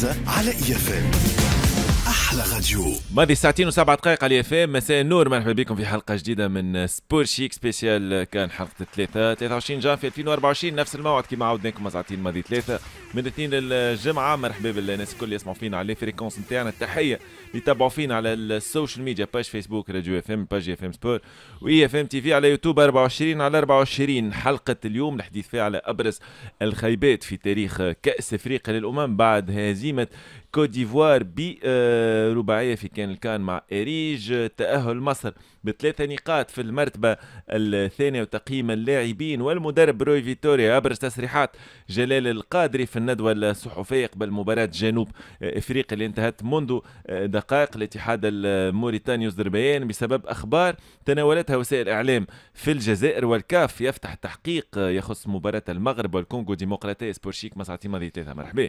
Weise alle ihr Film. احلى غاديو ماضي ساعتين وسبع دقائق على اف ام مساء النور مرحبا بكم في حلقه جديده من سبور شيك سبيسيال كان حلقه الثلاثاء 23 جان في 2024 نفس الموعد كما عودناكم ساعتين ماضي ثلاثه من الاثنين للجمعه مرحبا بالناس الكل يسمعوا فينا على الفريكونس نتاعنا التحيه اللي يتابعوا فينا على السوشيال ميديا باج فيسبوك راديو اف ام باج اف ام سبور واي اف ام تي في على يوتيوب 24 على 24 حلقه اليوم الحديث فيها على ابرز الخيبات في تاريخ كاس افريقيا للامم بعد هزيمه كوت ديفوار برباعيه في كان الكان مع اريج آه، تاهل مصر بثلاثه نقاط في المرتبه الثانيه وتقييم اللاعبين والمدرب روي فيتوريا ابرز تصريحات جلال القادري في الندوه الصحفيه قبل مباراه جنوب آه، افريقيا اللي انتهت منذ آه، دقائق الاتحاد الموريتاني يصدر بيان بسبب اخبار تناولتها وسائل الاعلام في الجزائر والكاف يفتح تحقيق يخص مباراه المغرب والكونغو ديمقراطيه سبورشيك مساعتي ماضي ثلاثه مرحبا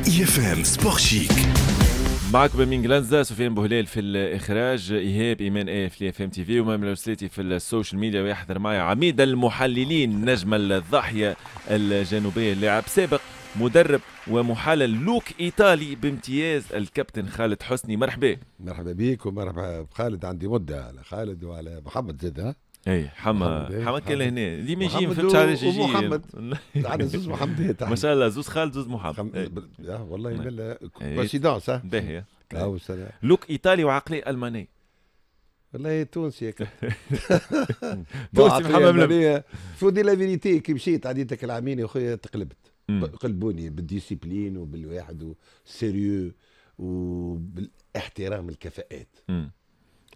اف ام سبور شيك معكم من جلانزا سفيان بوهلال في الاخراج ايهاب ايمان ايه في اف ام تي في ومام في السوشيال ميديا ويحضر معي عميد المحللين نجم الضاحيه الجنوبيه لاعب سابق مدرب ومحلل لوك ايطالي بامتياز الكابتن خالد حسني مرحبا مرحبا بيك ومرحبا بخالد عندي مده على خالد وعلى محمد زاد اي حما إيه، حما كان لهنا ديما يجي ما فهمتش علاش يجي محمد عندنا زوز محمدات إيه، ما شاء الله زوز خالد زوز محمد إيه. والله بلا كونسيدونس باهية لوك ايطالي وعقلي الماني والله تونسي هكا تونسي محمد شو دي لا فيريتي كي مشيت عديتك العامين يا خويا تقلبت قلبوني بالديسيبلين وبالواحد وسيريو وبالاحترام الكفاءات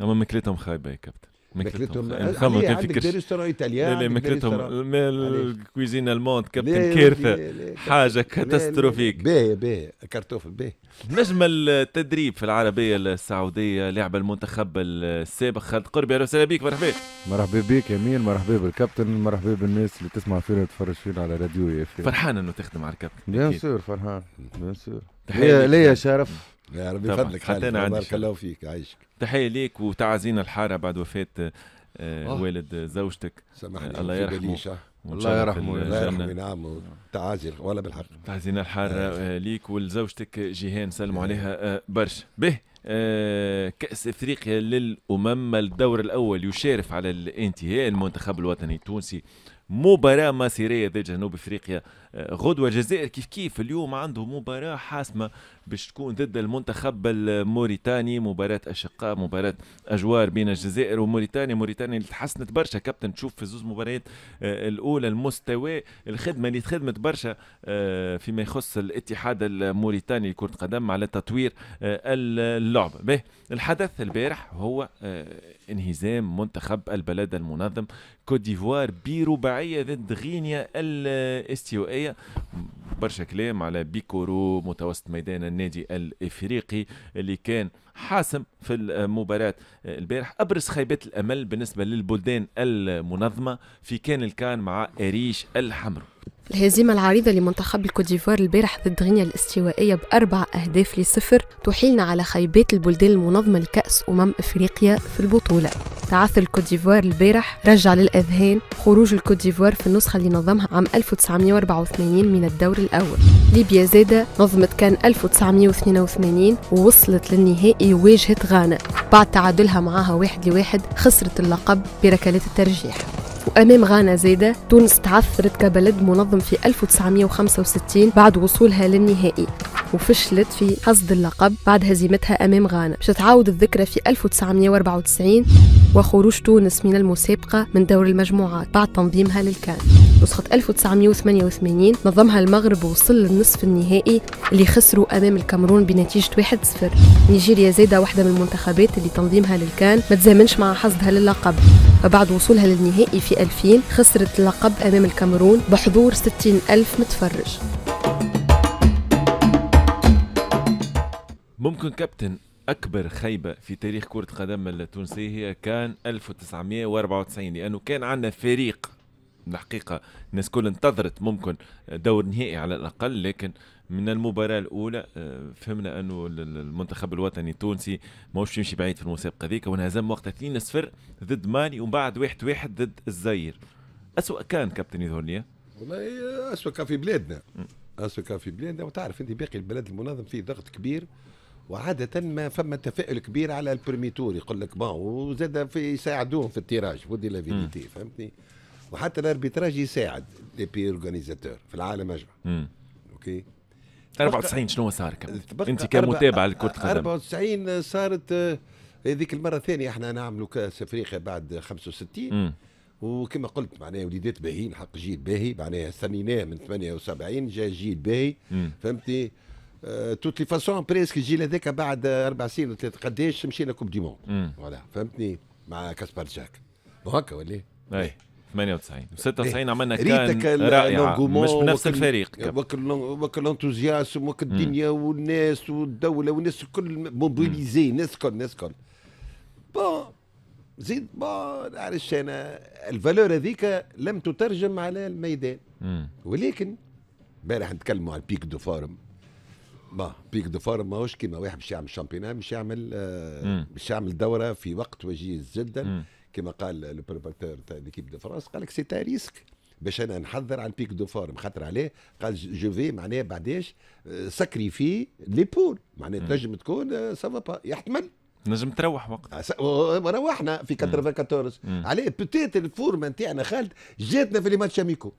اما ماكلتهم خايبه يا كابتن ماكلتهم نخمم يعني كان في ديريستورون ايطاليان لا ماكلتهم الكويزين الموند كابتن كارثه حاجه كاتاستروفيك باهي باهي كارتوفل باهي نجم التدريب في العربيه السعوديه لعب المنتخب السابق خالد قربي اهلا وسهلا بك مرحبا مرحبا بك يمين مرحبا بالكابتن مرحبا بالناس اللي تسمع فينا وتتفرج فينا على راديو يا فرحان انه تخدم على الكابتن بيان سور فرحان بيان سور ليا شرف يا رب يفضلك حالك بارك الله فيك عايشك تحيه ليك وتعزينا الحاره بعد وفاه آه, آه. والد زوجتك سمحني آه، الله يرحمه الله يرحمه الله يرحمه نعم تعازي ولا بالحق تعزينا الحاره آه. آه. ليك ولزوجتك جيهان سلموا آه. عليها برشا به كأس افريقيا للأمم الدور الأول يشارف على الانتهاء المنتخب الوطني التونسي مباراة مصيرية ضد جنوب افريقيا غدوه الجزائر كيف كيف اليوم عنده مباراه حاسمه باش تكون ضد المنتخب الموريتاني مباراه اشقاء مباراه اجوار بين الجزائر وموريتانيا موريتانيا اللي تحسنت برشا كابتن تشوف في زوز مباريات آه، الاولى المستوى الخدمه اللي تخدمت برشا آه، فيما يخص الاتحاد الموريتاني لكره قدم على تطوير آه، اللعبه به الحدث البارح هو انهزام منتخب البلد المنظم كوت ديفوار برباعيه ضد غينيا الاستوائيه الثانية برشا كلام على بيكورو متوسط ميدان النادي الافريقي اللي كان حاسم في المباراة البارح ابرز خيبات الامل بالنسبة للبلدان المنظمة في كان الكان مع اريش الحمرو الهزيمة العريضة لمنتخب الكوت ديفوار البارح ضد غينيا الاستوائية بأربع أهداف لصفر تحيلنا على خيبات البلدان المنظمة لكأس أمم إفريقيا في البطولة تعثر الكوت ديفوار البارح رجع للأذهان خروج الكوت ديفوار في النسخة اللي نظمها عام 1984 من الدور الأول ليبيا زادة نظمت كان 1982 ووصلت للنهائي وواجهت غانا بعد تعادلها معاها واحد لواحد خسرت اللقب بركلات الترجيح وأمام غانا زيدة تونس تعثرت كبلد منظم في 1965 بعد وصولها للنهائي وفشلت في حصد اللقب بعد هزيمتها أمام غانا باش تعاود الذكرى في 1994 وخروج تونس من المسابقة من دور المجموعات بعد تنظيمها للكان نسخة 1988 نظمها المغرب ووصل للنصف النهائي اللي خسروا أمام الكاميرون بنتيجة 1-0 نيجيريا زادة واحدة من المنتخبات اللي تنظيمها للكان ما تزامنش مع حصدها للقب فبعد وصولها للنهائي في 2000 خسرت اللقب أمام الكاميرون بحضور 60 ألف متفرج ممكن كابتن اكبر خيبه في تاريخ كره القدم التونسيه هي كان 1994 لانه كان عندنا فريق الحقيقه الناس كل انتظرت ممكن دور نهائي على الاقل لكن من المباراه الاولى آه، فهمنا انه المنتخب الوطني التونسي ماهوش يمشي بعيد في المسابقه ذيك وانهزم وقتها 2 0 ضد مالي ومن بعد 1 1 ضد الزاير اسوء كان كابتن يظهر لي والله آه، اسوء كان في بلادنا اسوء كان في بلادنا وتعرف انت باقي البلد المنظم فيه ضغط كبير وعادة ما فما تفاؤل كبير على البرميتور يقول لك بون وزاد في يساعدوهم في التيراج ودي لافيديتي فهمتني وحتى الاربيتراج يساعد لي بي اورجانيزاتور في العالم اجمع اوكي 94 شنو صار كمان؟ انت كمتابع لكره القدم 94 صارت آه، هذيك المره الثانيه احنا نعملوا كاس افريقيا بعد 65 وكما قلت معناها وليدات باهيين حق جيل باهي معناها استنيناه من 78 جا جيل باهي فهمتي آه توت لي فاسون بريسك الجيل هذاك بعد اربع سنين ولا قداش مشينا كوب دي موند فهمتني مع كاسبار جاك وهكا ولا ايه 98 و96 عملنا كان رائعه مش بنفس الفريق وكل الانتوزياسم وكل الدنيا والناس والدوله والناس الكل موبيليزي ناس كل ناس كل بون زيد بون عرفت انا الفالور هذيك لم تترجم على الميدان ولكن امبارح نتكلموا على البيك دو فورم با بيك دو فورم ماهوش كيما واحد باش يعمل شامبيونان باش يعمل آه، باش يعمل دوره في وقت وجيز جدا مم. كما قال لو بريباتور تاع ليكيب دو فرنسا قال لك سي تا ريسك باش انا نحضر على البيك دو فورم خاطر عليه قال جو في معناه بعداش ساكريفي لي بول معناه تنجم تكون سافا آه، با يحتمل نجم تروح وقت آه، روحنا في 94 عليه بتيت الفورمه نتاعنا خالد جاتنا في لي ماتش اميكو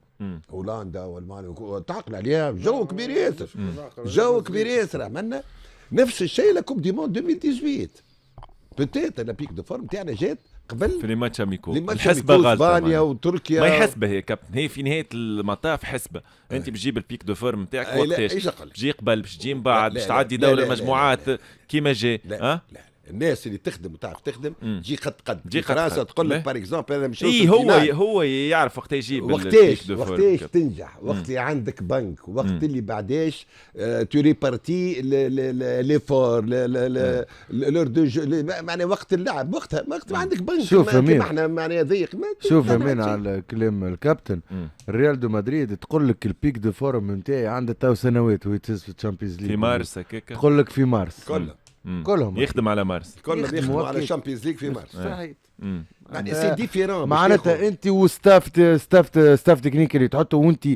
هولندا والمانيا تعقل عليها جو كبير ياسر جو كبير ياسر عملنا نفس الشيء لكوب دي موند 2018 بتيت لا بيك دو فورم تاعنا جات قبل في لي ماتش اميكو الحسبه غلطه اسبانيا وتركيا ما يحسبه هي كابتن هي في نهايه المطاف حسبه أه. انت بتجيب البيك دو فورم نتاعك إيه، وقتاش تجي قبل باش تجي من بعد باش تعدي دوله مجموعات كيما جاي لا, لا, لا, لا الناس اللي تخدم وتعرف تخدم تجي قد قد تجي فرنسا تقول لك بار اكزومبل انا مش إيه هو هو يعرف وقت يجيب وقتاش وقتاش تنجح وقت اللي عندك بنك وقت اللي بعداش تو ريبارتي ليفور لور دو جو معناها وقت اللعب وقتها وقت ما عندك بنك شوف ما احنا معناها ضيق شوف امين على كلام الكابتن ريال دو مدريد تقول لك البيك دو فورم نتاعي عنده تو سنوات ويتهز في الشامبيونز ليج في مارس هكاك تقول لك في مارس كله كلهم يخدم على مارس كلهم يخدموا على الشامبيونز ليج في مارس صحيح يعني سي ديفيرون معناتها انت وستاف ستاف ستاف تكنيك اللي تحطه وانت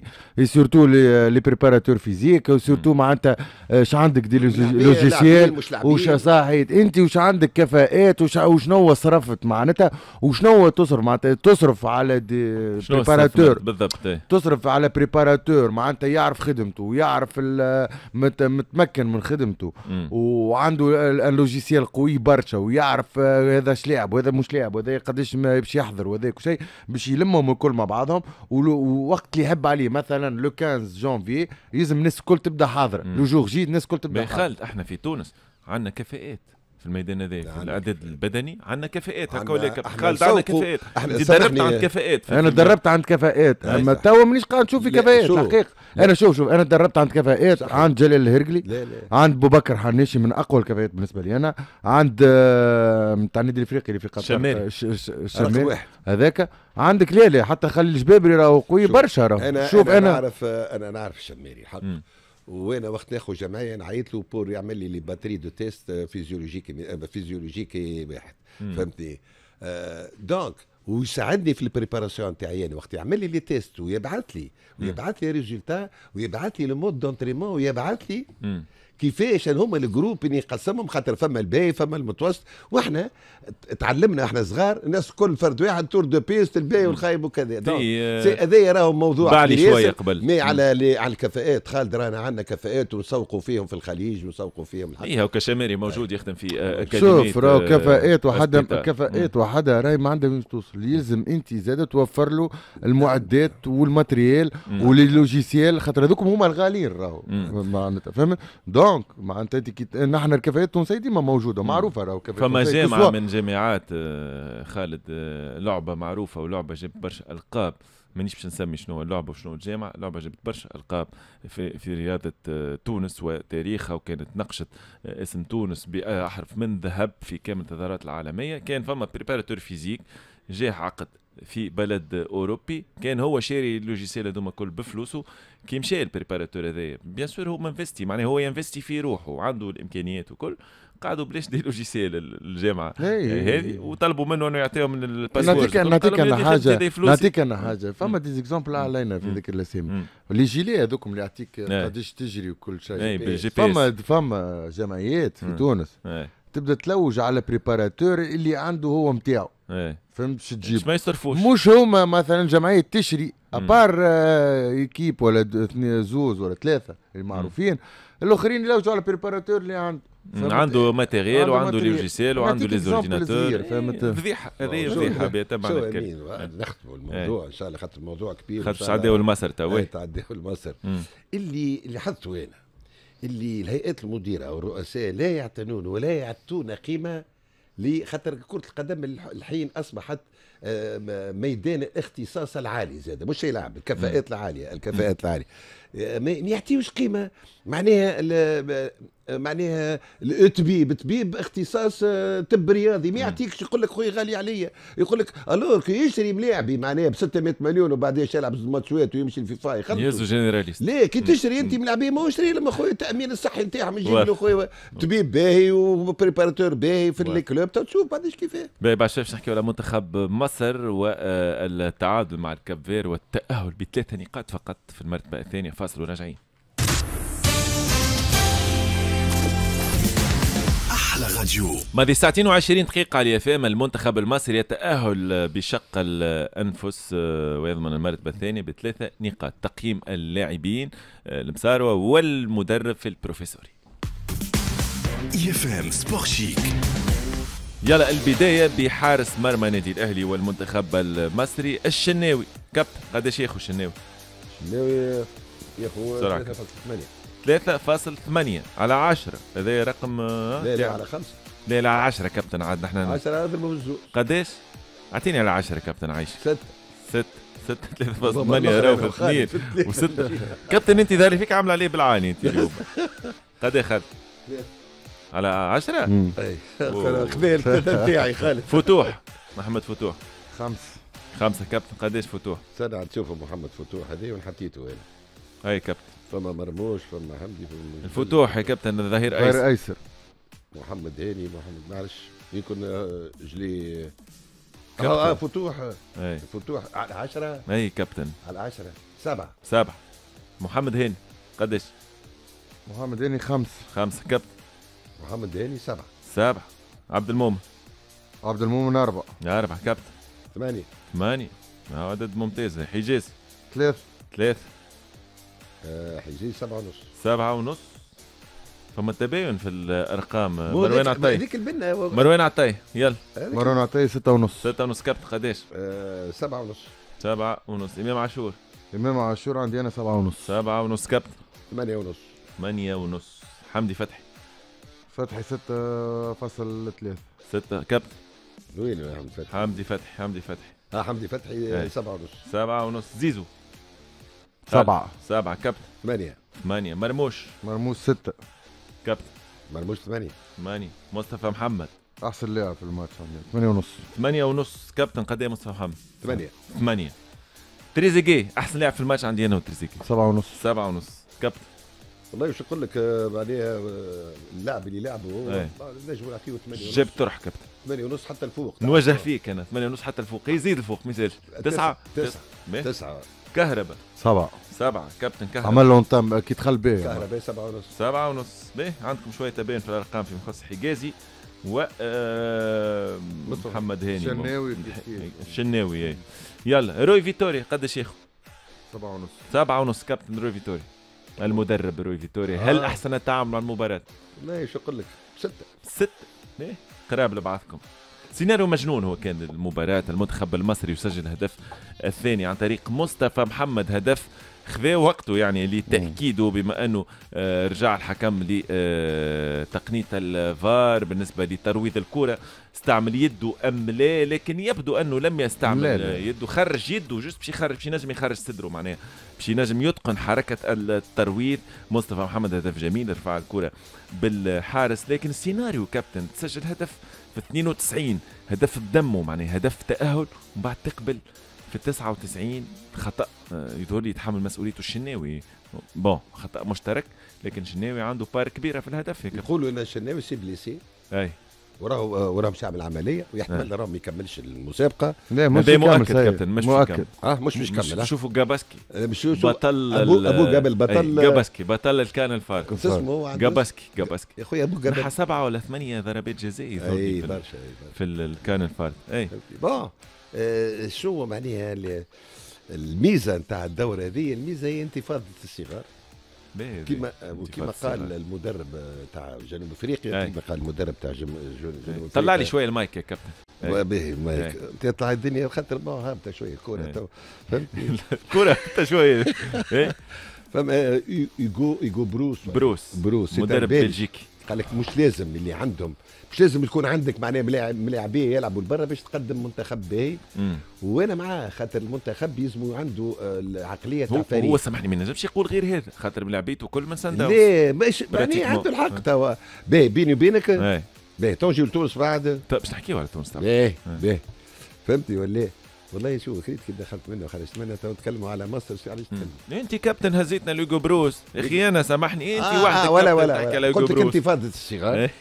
سورتو لي بريباراتور فيزيك وسورتو معناتها اش عندك دي لوجيسيال وش صحيت انت وش عندك كفاءات وشنو صرفت معناتها وشنو تصرف معناتها تصرف على دي بريباراتور بالضبط تصرف على بريباراتور معناتها يعرف خدمته ويعرف متمكن من خدمته وعنده اللوجيسيال قوي برشا ويعرف آه، هذا شلاعب وهذا مش لاعب وهذا قد قداش ما باش يحضر وذاك وشيء باش يلمهم الكل مع بعضهم ووقت اللي يهب عليه مثلا لو 15 جانفي لازم الناس الكل تبدا حاضره لو جور جي الناس الكل تبدا حاضره خالد احنا في تونس عندنا كفاءات في الميدان هذا في يعني الاعداد البدني عندنا كفاءات هكا ولا خالد عندنا كفاءات انت دربت عند كفاءات انا دربت عند كفاءات إيه. اما توا مانيش قاعد نشوف في كفاءات الحقيقه انا شوف شوف انا دربت عند كفاءات عند جلال الهرقلي عند بكر حناشي من اقوى الكفاءات بالنسبه لي انا عند نتاع آه، النادي الافريقي اللي في قطر الشمالي الشمالي آه، هذاك عندك لا لا حتى خلي الجبابري راهو قوي برشا راهو شوف انا نعرف انا نعرف الشمالي آه، حق وانا وقت ناخذ جمعيه نعيط له بور يعمل لي لي باتري دو تيست فيزيولوجيك آه، فيزيولوجيك آه، واحد فهمتني آه، دونك ويساعدني في البريباراسيون تاعي انا وقت يعمل لي لي تيست ويبعث لي ويبعث لي ريزولتا ويبعث لي لو مود دونتريمون ويبعث لي كيفاش هما الجروب اللي يقسمهم خاطر فما الباي فما المتوسط واحنا تعلمنا احنا صغار الناس كل فرد واحد تور دو بيست الباي والخايب وكذا آه، هذا راهو موضوع بعلي شويه قبل مي على على الكفاءات خالد رانا عندنا كفاءات ونسوقوا فيهم في الخليج ونسوقوا فيهم الحق ايه وكشاميري موجود يخدم في آه، اكاديميه شوف راهو آه، كفاءات وحدها كفاءات وحدها راهي ما عندها وين توصل يلزم انت زاد توفر له المعدات والماتريال واللوجيسيال خاطر هذوك هما الغاليين راهو معناتها فهمت دونك معناتها نحن الكفاءات التونسيه ديما موجوده معروفه راهو فما جامعه من جامعات آه، خالد آه، لعبه معروفه ولعبه جابت برشا القاب مانيش باش نسمي شنو اللعبه وشنو الجامعه لعبه جابت برشا القاب في, في رياضه آه، تونس وتاريخها وكانت نقشت اسم تونس باحرف من ذهب في كامل التظاهرات العالميه كان فما بريباراتور فيزيك جاه عقد في بلد اوروبي كان هو شاري اللوجيسيال هذوما كل بفلوسه كي مشى البريباراتور هذايا بيان سور هو انفستي معناه هو ينفستي في روحه وعنده الامكانيات وكل قعدوا بلاش دي لوجيسيال الجامعه هذه وطلبوا منه انه يعطيهم الباسبور نعطيك نعطيك انا حاجه نعطيك انا حاجه فما دي زيكزومبل علينا في ذيك الاسامي لي جيلي هذوكم اللي يعطيك إيه. قداش تجري وكل شيء إيه، فما فما جمعيات في تونس إيه. تبدا تلوج على بريباراتور اللي عنده هو نتاعو ايه فهمت باش تجيب مش ما يصرفوش مش هما مثلا جمعيه تشري ابار ايكيب آه، ولا اثنين زوز ولا ثلاثه المعروفين الاخرين يلوجوا على بريباراتور اللي عنده عنده ماتيريال وعنده لوجيسيال وعنده لي زورديناتور فهمت إيه، فضيحه هذه فضيحه بيتم نختموا إيه. الموضوع ان شاء الله خاطر الموضوع كبير خاطر تعداو المصر توا تعداو المصر اللي اللي حضته انا اللي الهيئات المديره او الرؤساء لا يعتنون ولا يعطون قيمه لخاطر كرة القدم الحين أصبحت آه، ميدان اختصاص العالي زاد مش لعب الكفاءات العالية الكفاءات العالية ما يعطيوش قيمة معناها آه، معناها الطبيب طبيب اختصاص آه، طب رياضي ما يعطيكش يقول لك خويا غالي عليا يقول لك الو كي يشري ملاعبي معناها ب 600 مليون وبعدين يلعب ماتشات ويمشي الفيفا يخلص يازو جنراليست لا كي تشري انت ملاعبي ما يشري لما خويا التامين الصحي نتاعهم يجيب له خويا طبيب باهي وبريباراتور باهي في الكلوب تشوف بعد ايش كيفاه باهي باش نحكي على منتخب مصر والتعادل آه، مع الكاب فير والتاهل بثلاث نقاط فقط في المرتبه الثانيه فاصل وراجعين على راديو ماضي ساعتين وعشرين دقيقة على اف المنتخب المصري يتأهل بشق الأنفس آه، ويضمن المرتبة الثانية بثلاثة نقاط تقييم اللاعبين آه، المساروة والمدرب في البروفيسوري يفهم ام سبور شيك يلا البداية بحارس مرمى نادي الأهلي والمنتخب المصري الشناوي كابتن قداش ياخذ الشناوي؟ الشناوي ياخذ 3.8 3.8 على 10 هذا رقم لا آه، لا على 5 لا لا على 10 كابتن عاد نحن 10 هذا بالزوز قداش؟ اعطيني على 10 كابتن عايش 6 6 6 3.8 راهو في و6 كابتن انت ظهري فيك عامل عليه بالعاني انت اليوم قد اخذت؟ على 10 اي خذا نتاعي خالد فتوح محمد فتوح خمس خمسة كابتن قداش فتوح؟ سنة تشوفوا محمد فتوح هذه ونحطيته حطيته انا كابتن فما مرموش فما حمدي فما الفتوح يا كابتن الظهير ايسر ظهير ايسر محمد هاني محمد معلش يكون آه، جلي اه اه فتوح اي فتوح على 10 اي كابتن على 10 سبعة سبعة محمد هاني قداش؟ محمد هاني خمسة خمسة كابتن محمد هاني سبعة سبعة عبد المؤمن عبد المؤمن أربعة أربعة كابتن ثمانية ثمانية عدد ممتاز حجاز ثلاثة ثلاثة آه، حيجي سبعة ونص سبعة ونص فما تباين في الارقام مروان عطيه مروان عطيه يلا مروان عطيه ستة ونص ستة ونص كابتن قداش؟ أه سبعة ونص سبعة ونص امام عاشور امام عاشور عندي انا سبعة ونص سبعة ونص كابتن ثمانية ونص ثمانية ونص حمدي فتحي فتحي ستة فاصل ثلاثة ستة كابتن وين حمدي فتحي حمدي فتحي حمدي فتحي آه، حمدي فتحي سبعة ونص سبعة ونص زيزو سبعة سبعة كابتن ثمانية ثمانية مرموش مرموش ستة كابتن مرموش ثمانية ثمانية مصطفى محمد أحسن لاعب في الماتش ثمانية ونص ثمانية ونص كابتن قد إيه مصطفى محمد؟ ثمانية ثمانية تريزيجيه أحسن لاعب في الماتش عندي أنا وتريزيجيه سبعة ونص سبعة ونص كابتن والله وش نقول لك آه، بعديها آه، اللاعب اللي لعبه هو نجم نعطيه 8 ونص جاب طرح كابتن 8 ونص حتى الفوق نوجه فيك انا 8 ونص حتى الفوق يزيد إيه، الفوق ما يزيدش 9 9 9 كهرباء سبعة سبعة كابتن كهرباء عمل لهم تم اكيد خل بيه يعني. كهرباء سبعة ونص سبعة ونص بيه عندكم شوية تباين في الأرقام في مخصص حجازي و آه محمد هاني شناوي شناوي إيه. يلا روي فيتوري قداش ياخذ؟ سبعة ونص سبعة ونص كابتن روي فيتوري المدرب روي فيتوري آه. هل احسن التعامل مع المباراة؟ لا شو اقول لك ستة ستة ايه قراب لبعضكم سيناريو مجنون هو كان المباراة المنتخب المصري يسجل هدف الثاني عن طريق مصطفى محمد هدف خذا وقته يعني لتأكيده بما أنه آه، رجع الحكم لتقنية آه، الفار بالنسبة لترويض الكرة استعمل يده أم لا لكن يبدو أنه لم يستعمل يده خرج يده جست باش يخرج باش ينجم يخرج صدره معناها باش ينجم يتقن حركة الترويض مصطفى محمد هدف جميل رفع الكرة بالحارس لكن السيناريو كابتن تسجل هدف في 92 هدف بدمه معناها هدف تاهل ومن بعد تقبل في 99 خطا آه، يظهر لي يتحمل مسؤوليته الشناوي بون خطا مشترك لكن الشناوي عنده بار كبيره في الهدف هيك يقولوا ان الشناوي سي بليسي اي وراه وراه مش يعمل عمليه ويحتمل نعم. راه ما يكملش المسابقه لا مش مؤكد كابتن مش مؤكد اه مش مش كمل آه. شوفوا جاباسكي آه، شوفوا بطل ابو ابو جابل بطل جاباسكي بطل الكان الفارق اسمه جاباسكي جاباسكي يا اخوي ابو جابل نحى سبعه ولا ثمانيه ضربات جزاء اي برشا في الكان الفارق اي بون آه، شو معناها الميزه نتاع الدوره هذه الميزه هي انتفاضه الصغار كما وكما قال المدرب تاع جنوب افريقيا كما قال المدرب تاع جنوب طلع لي شويه المايك يا كابتن باهي المايك تطلع الدنيا خاطر هابطه شويه كوره فهمت كوره شويه فما ايجو ايجو بروس بروس بروس مدرب بلجيكي قال لك مش لازم اللي عندهم مش لازم يكون عندك معناه ملاعب ملاعبيه يلعبوا لبرا باش تقدم منتخب باهي وانا معاه خاطر المنتخب يلزم عنده آه، العقليه تاع فريق هو سامحني ما نجمش يقول غير هذا خاطر ملاعبيته كل ما سان لا مش يعني عنده الحق آه. توا باهي بيني وبينك إيه. باهي تو نجيو لتونس بعد طيب، باش نحكيو على تونس باهي باهي فهمتي ولا والله شوف كريت كي دخلت منه وخرجت منه تو نتكلموا على مصر شو علاش تكلموا انت كابتن هزيتنا لوجو بروس اخي انا سامحني انت آه وحدك آه، ولا ولا, ولا. قلت لك انت فاضت الصغار إيه.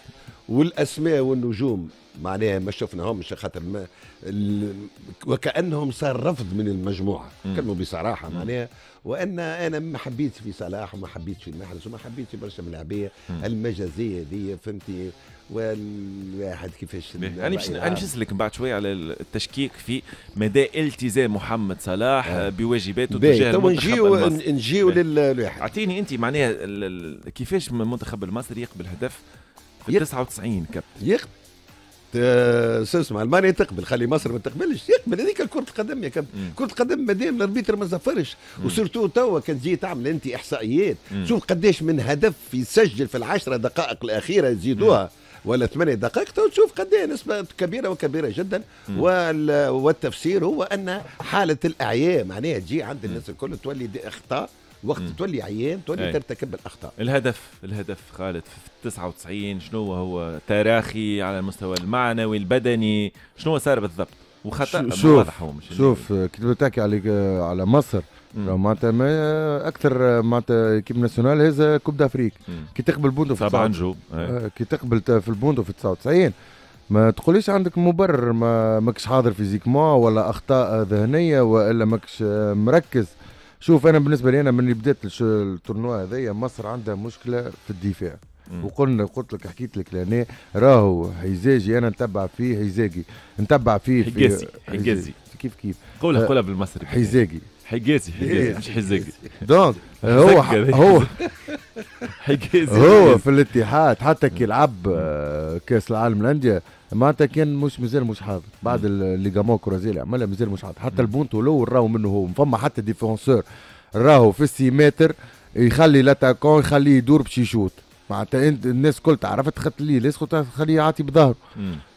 والاسماء والنجوم معناها ما شفناهمش خاطر ما وكانهم صار رفض من المجموعه نتكلموا بصراحه معناها وان انا ما حبيتش في صلاح وما حبيتش في المحرز وما حبيتش برشا من العبيه المجازيه هذه فهمتي والواحد كيفاش انا باش انا باش نسلك من بعد شويه على التشكيك في مدى التزام محمد صلاح آه. بواجباته تجاه المنتخب المصري نجيو للواحد اعطيني انت معناها كيفاش المنتخب المصري يقبل هدف في 99 كابتن يقبل شو اسمه المانيا تقبل خلي مصر ما تقبلش يقبل هذيك كره القدم يا كابتن كره القدم مادام الاربيتر ما زفرش وسيرتو توا كان تجي تعمل انت احصائيات شوف قداش من هدف يسجل في العشره دقائق الاخيره يزيدوها مم. ولا ثمانية دقائق تشوف قد ايه نسبة كبيرة وكبيرة جدا والتفسير هو أن حالة الأعياء معناها تجي عند الناس الكل تولي دي أخطاء وقت مم. تولي عيان تولي أي. ترتكب الاخطاء الهدف الهدف خالد في 99 شنو هو تراخي على المستوى المعنوي البدني شنو صار بالضبط وخطا شوف واضح هو مش شوف كتبتك على على مصر معناتها ما اكثر معناتها كيب ناسيونال هذا كوب دافريك كي تقبل بوندو في سبع نجوم إيه. آه، كي تقبل في البوندو في 99 ما تقوليش عندك مبرر ما ماكش حاضر فيزيكمون ولا اخطاء ذهنيه والا ماكش مركز شوف انا بالنسبه لي انا من اللي بدات التورنوا هذايا مصر عندها مشكله في الدفاع وقلنا قلت لك حكيت لك لهنا راهو حيزاجي انا نتبع فيه حيزاجي نتبع فيه في حجازي حجازي كيف كيف قولها قولها بالمصري حيزاجي حقيتي إيه. حقيتي مش حزاجي دونك هو هو حقيتي هو في الاتحاد حتى كي لعب آه، كاس العالم للانديه معناتها كان مش مازال مش حاضر بعد الليجامون كروزي اللي عملها مازال مش حاضر حتى البونتو الاول راهو منه هو فما حتى ديفونسور راهو في السي متر يخلي لاتاكون يخليه يدور باش يشوت معناتها انت الناس الكل تعرفت خط لي ليس خليه يعطي بظهره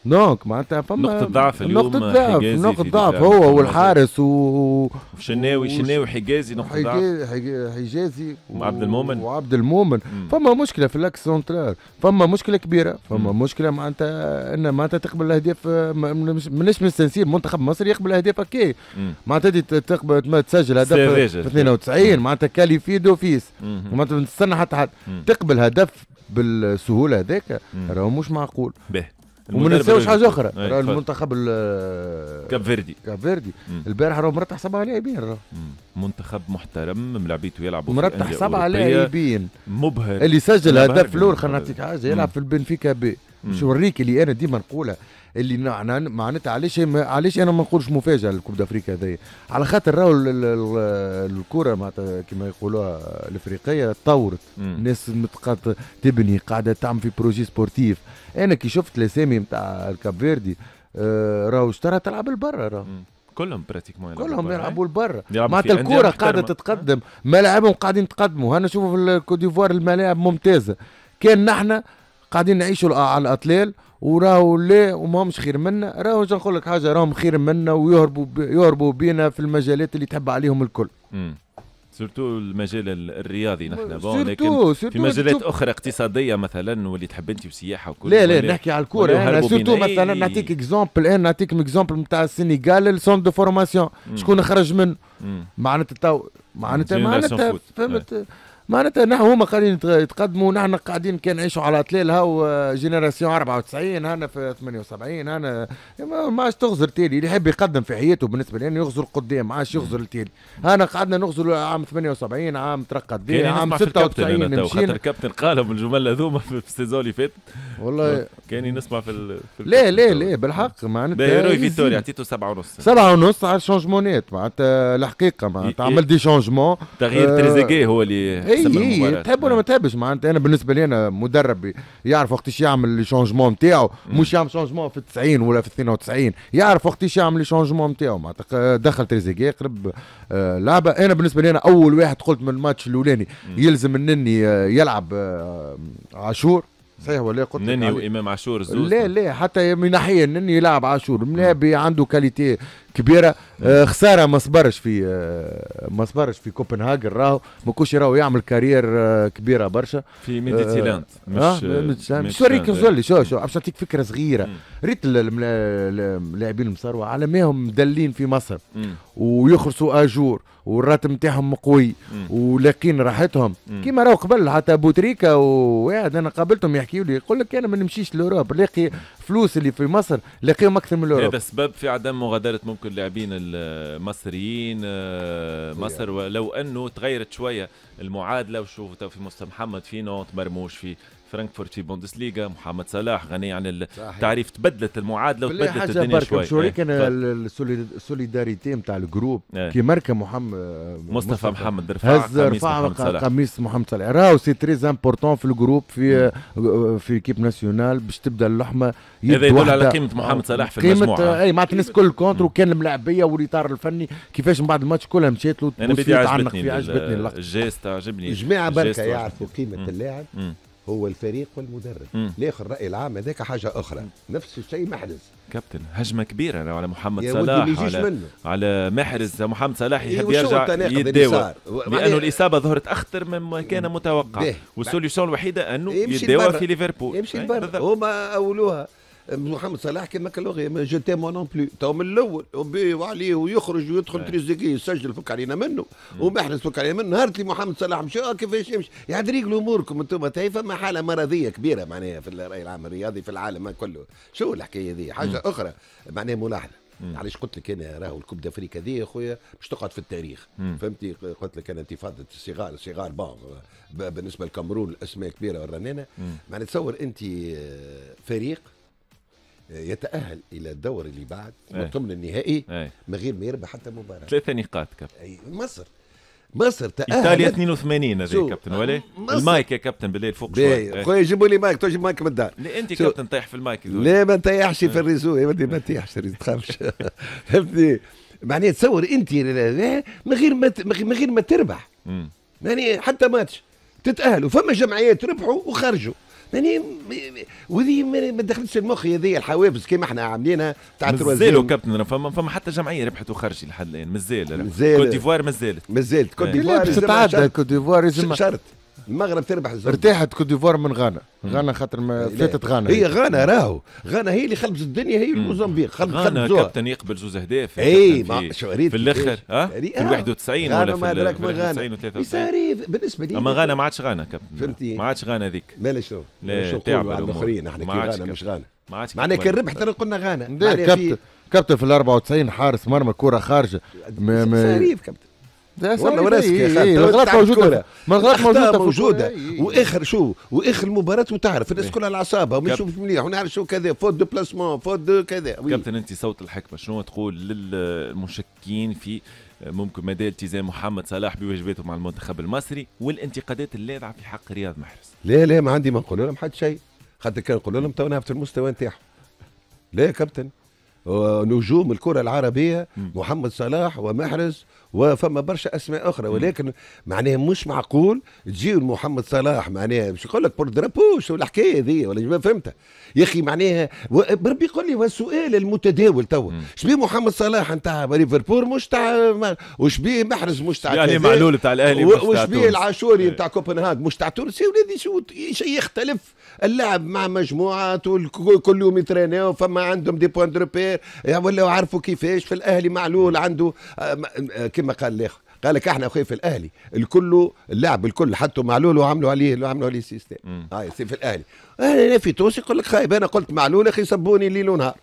دونك معناتها فما نقطة ضعف اليوم نقطة ضعف نقطة ضعف هو والحارس و شناوي شناوي حجازي نقطة ضعف حجازي وعبد المؤمن وعبد المؤمن فما مشكلة في الاكس سونترال فما مشكلة كبيرة فما م. مشكلة معناتها ان معناتها تقبل الاهداف ماناش مستنسين منتخب مصر يقبل اهداف اوكي معناتها تقبل تسجل هدف في 92 معناتها كاليفي دوفيس معناتها تستنى حتى حد تقبل هدف بالسهوله هذاك راهو مش معقول به وما ننساوش حاجه اخرى أيه المنتخب كاب فيردي كاب فيردي البارح راه مرتاح سبعه لاعبين منتخب محترم ملاعبيته يلعبوا مرتاح سبعه لاعبين مبهر اللي سجل هدف الاول خلينا نعطيك حاجه يلعب في البنفيكا بي باش نوريك اللي انا ديما نقولها اللي معناتها علاش علاش انا ما نقولش مفاجاه لكوب دافريكا هذايا على خاطر راهو الكره معناتها كما يقولوها الافريقيه تطورت الناس متقاط تبني قاعده تعمل في بروجي سبورتيف انا كي شفت الاسامي نتاع الكاب فيردي آه، راهو اشترى تلعب لبرا راهو كلهم براتيكمون كلهم يلعبوا إيه؟ لبرا معناتها الكره قاعده تتقدم ملاعبهم قاعدين يتقدموا انا نشوفوا في الكوت ديفوار الملاعب ممتازه كان نحن قاعدين نعيشوا على الاطلال وراهو لا وماهمش خير منا راهو نقول لك حاجه راهم خير منا ويهربوا بي يهربوا بينا في المجالات اللي تحب عليهم الكل سورتو المجال الرياضي نحن بون لكن في مجالات اخرى اقتصاديه مثلا واللي تحب انت وسياحه وكل لا لا نحكي على الكوره انا سورتو مثلا نعطيك اكزومبل انا نعطيك اكزومبل نتاع السنغال السون دو فورماسيون شكون خرج من معناتها تو معناتها معناتها فهمت آه. معناتها نحن هما قاعدين يتقدموا نحن قاعدين كان نعيشوا على طلال هاو آه، جينيراسيون 94 هنا في 78 هنا ما عادش تغزر تالي اللي يحب يقدم في حياته بالنسبه لي يغزر قدام ما عادش يغزر التالي هنا قعدنا نغزر عام 78 عام ترقى الدين عام 96 خاطر الكابتن قالهم الجمل هذوما في السيزون اللي فات والله كان نسمع في, ال... لا لا لا بالحق معناتها بيروي فيتوري عطيته سبعة ونص سبعة ونص على الشونجمونات معناتها الحقيقه معناتها عمل دي شونجمون تغيير آه، تريزيجيه هو اللي اي اي إيه، إيه، تحب ولا آه. ما تحبش معناتها انا بالنسبه لي انا مدرب يعرف وقتاش يعمل لي شونجمون نتاعو مش يعمل شونجمون في 90 ولا في 92 يعرف وقتاش يعمل لي شونجمون نتاعو معناتها دخل تريزيجيه قرب آه، لعبه انا بالنسبه لي انا اول واحد قلت من الماتش الاولاني يلزم النني آه، يلعب عاشور صحيح ولا قلت نني وامام عاشور زوز لا لا حتى من ناحيه نني يلعب عاشور ملابي عنده كاليتي كبيره آه، خساره ما صبرش في آه، ما صبرش في كوبنهاجن راهو ما كوش راهو يعمل كارير آه، كبيره برشا في ميديتيلاند مش مش نوريك نزولي شو شو باش نعطيك فكره صغيره ريت اللاعبين المصاروا على ماهم مدلين في مصر ويخرسوا اجور والراتب نتاعهم قوي ولاقين راحتهم كيما راهو قبل حتى بوتريكا وواحد انا قابلتهم يحكيوا لي يقول لك انا ما نمشيش لاوروب نلاقي فلوس اللي في مصر لاقيهم اكثر من الاوروب هذا سبب في عدم مغادره ممكن كل اللاعبين المصريين آه، مصر ولو انه تغيرت شويه المعادله وشوف في مستوى محمد في نوت مرموش في فرانكفورت في بوندسليغا محمد صلاح غني عن التعريف تبدلت المعادله وتبدلت الدنيا شوي شو رايك انا طيب. السوليداريتي نتاع الجروب ايه. كي ماركا محمد مصطفى محمد رفع هز رفع قميص محمد صلاح راهو سي تري امبورتون في الجروب في في كيب ناسيونال باش تبدا اللحمه هذا يدل على قيمه محمد صلاح في المجموعه قيمه اي معناتها الناس الكل كونتر وكان الملاعبيه والاطار الفني كيفاش من بعد الماتش كلها مشات له انا بدي عجبتني عجبتني الجيست عجبني الجماعه بركه يعرفوا قيمه اللاعب هو الفريق والمدرب ليخ الراي العام هذاك حاجه اخرى مم. نفس الشيء محرز كابتن هجمه كبيره على محمد صلاح على, منه. على محرز محمد صلاح إيه، يحب يرجع يداوى لانه الاصابه ظهرت اخطر مما كان متوقع والسوليوشن الوحيده انه يتداوى في ليفربول يمشي لبرا هما اولوها محمد صلاح كما كان لغي جو تيمو نون بلو تو من الاول وبي وعليه ويخرج ويدخل نعم. تريزيكي يسجل فك علينا منه ومحرز فك علينا منه نهار اللي محمد صلاح مشى آه، كيفاش يمشي يعني ريقلوا اموركم انتم تاي فما حاله مرضيه كبيره معناها في الراي العام الرياضي في العالم كله شو الحكايه هذه حاجه مم. اخرى معناها ملاحظه علاش قلت لك انا راهو الكوب دافريكا هذه يا خويا باش تقعد في التاريخ مم. فهمتي قلت لك انا انتفاضه الصغار الصغار بون بالنسبه للكامرون الاسماء كبيره والرنانه معناها تصور انت آه، فريق يتاهل الى الدور اللي بعد إيه. من النهائي إيه. من غير ما يربح حتى مباراه ثلاثه نقاط كابتن مصر مصر تأهل ايطاليا 82 هذا كابتن ولا المايك يا كابتن بالليل فوق شوي إيه. خويا جيبوا لي مايك تجيب مايك من الدار لا انت كابتن طايح في المايك لا ما نطيحش في الريزو يا ولدي ما نطيحش ما تخافش فهمتني معناها تصور انت من غير ما من غير ما تربح يعني حتى ماتش تتاهلوا فما جمعيات ربحوا وخرجوا يعني وذي ما دخلتش المخ هذه الحوافز كما احنا عاملينها تاع مازالوا كابتن فما فما حتى جمعيه ربحت وخرجت لحد الان مازال كوت ديفوار مازالت مازالت كوت ديفوار إيه. تتعدى كوت ديفوار شرط المغرب تربح الزومبي ارتاحت كوت ديفوار من غانا غانا خاطر ما فاتت غانا هي غانا راهو غانا هي اللي خلبت الدنيا هي الموزمبيق خلبت غانا كابتن يقبل زوز اهداف اي ما شعريت في الاخر ها في 91 ولا في 91 و93 بالنسبه لي اما غانا ما عادش غانا كابتن فهمتي ما عادش غانا ذيك مالا شو لا تعب الاخرين احنا كي غانا مش غانا معناها كان ربح ترى قلنا غانا كابتن كابتن في ال 94 حارس مرمى كوره خارجه سريف كابتن ولا وراسك إيه، يا الغلط إيه، موجوده الغلط موجوده موجوده إيه، واخر شو واخر المباراه وتعرف الناس كلها على اعصابها وما مليح ونعرف شو كذا فوت دو بلاسمون فوت دو كذا كابتن انت صوت الحكمه شنو تقول للمشكين في ممكن مدى التزام محمد صلاح بواجباته مع المنتخب المصري والانتقادات اللاذعه في حق رياض محرز لا لا ما عندي ما نقول لهم حتى شيء خاطر كان نقول لهم تو نهبط المستوى نتاعهم لا يا كابتن آه، نجوم الكره العربيه محمد صلاح ومحرز وفما برشا اسماء اخرى ولكن معناها مش معقول تجي محمد صلاح معناها باش يقول لك بور درابو شو الحكايه هذه ولا ما فهمتها يا اخي معناها بربي يقول لي السؤال المتداول توا شبيه محمد صلاح نتاع ليفربول مش تاع وشبيه محرز مش تاع يعني معلول تاع الاهلي وشبيه العاشوري إيه. نتاع كوبنهاغ مش تاع تونس يا ولادي شو شيء يختلف اللعب مع مجموعات وكل يوم يتريناو فما عندهم دي بوان دو ريبير ولاو عرفوا كيفاش في الاهلي معلول عنده كما آه، آه، كما قال الاخر قال لك احنا اخويا في الاهلي الكل اللعب الكل حتى معلول وعملوا عليه وعملوا عليه سيستم هاي آه، في الاهلي انا في تونس يقول لك خايب انا قلت معلول اخي سبوني ليل ونهار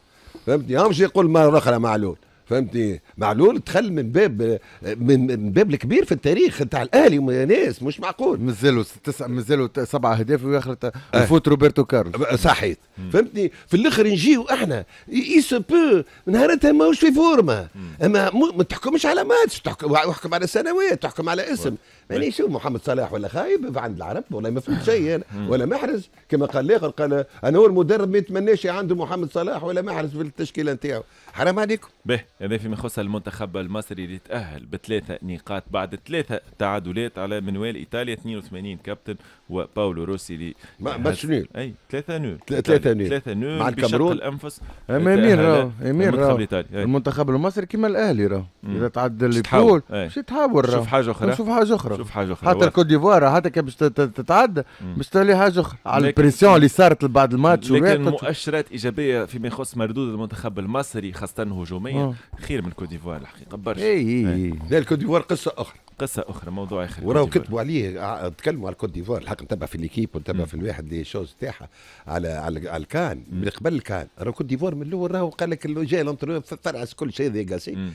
فهمتني همش يقول مره اخرى معلول فهمتني معلول تخل من باب من باب الكبير في التاريخ نتاع الاهلي وناس مش معقول مازالوا تسع مازالوا سبعه اهداف وياخر آه. يفوت روبرتو كارلوس صحيت فهمتني في الاخر نجيو احنا اي سو بو نهارتها ماهوش في فورمه اما ما تحكمش على ماتش تحكم على سنوات تحكم على اسم يعني شو محمد صلاح ولا خايب عند العرب ولا ما فهمت شيء ولا محرز كما قال الاخر قال انا هو المدرب ما يتمناش عنده محمد صلاح ولا محرز في التشكيله نتاعو حرام عليكم به هذا فيما يخص المنتخب المصري اللي تاهل بثلاثه نقاط بعد ثلاثه تعادلات على منوال ايطاليا 82 كابتن وباولو روسي لي باش نول اي ثلاثة نول ثلاثة نول ثلاثة نول مع الكاميرون الانفس امين راهو امير راهو المنتخب المصري كيما الاهلي راهو اذا تعدل البول باش تحاول شوف حاجة أخرى شوف حاجة أخرى شوف حاجة أخرى حتى الكوت ديفوار حتى كان باش تتعدى باش تولي حاجة أخرى على البريسيون اللي صارت بعد الماتش لكن مؤشرات إيجابية فيما يخص مردود المنتخب المصري خاصة هجوميا آه. خير من الكوت ديفوار الحقيقة برشا اي اي لا الكوت ديفوار قصة أخرى قصة أخرى موضوع آخر وراه كتبوا عليه آه، تكلموا على الكوت ديفوار الحق نتبع في ليكيب ونتبع في الواحد لي شوز تاعها على على الكان من قبل الكان راه كوت ديفوار من الاول راهو قال لك جاي الانترنور فرعس كل شيء قاسي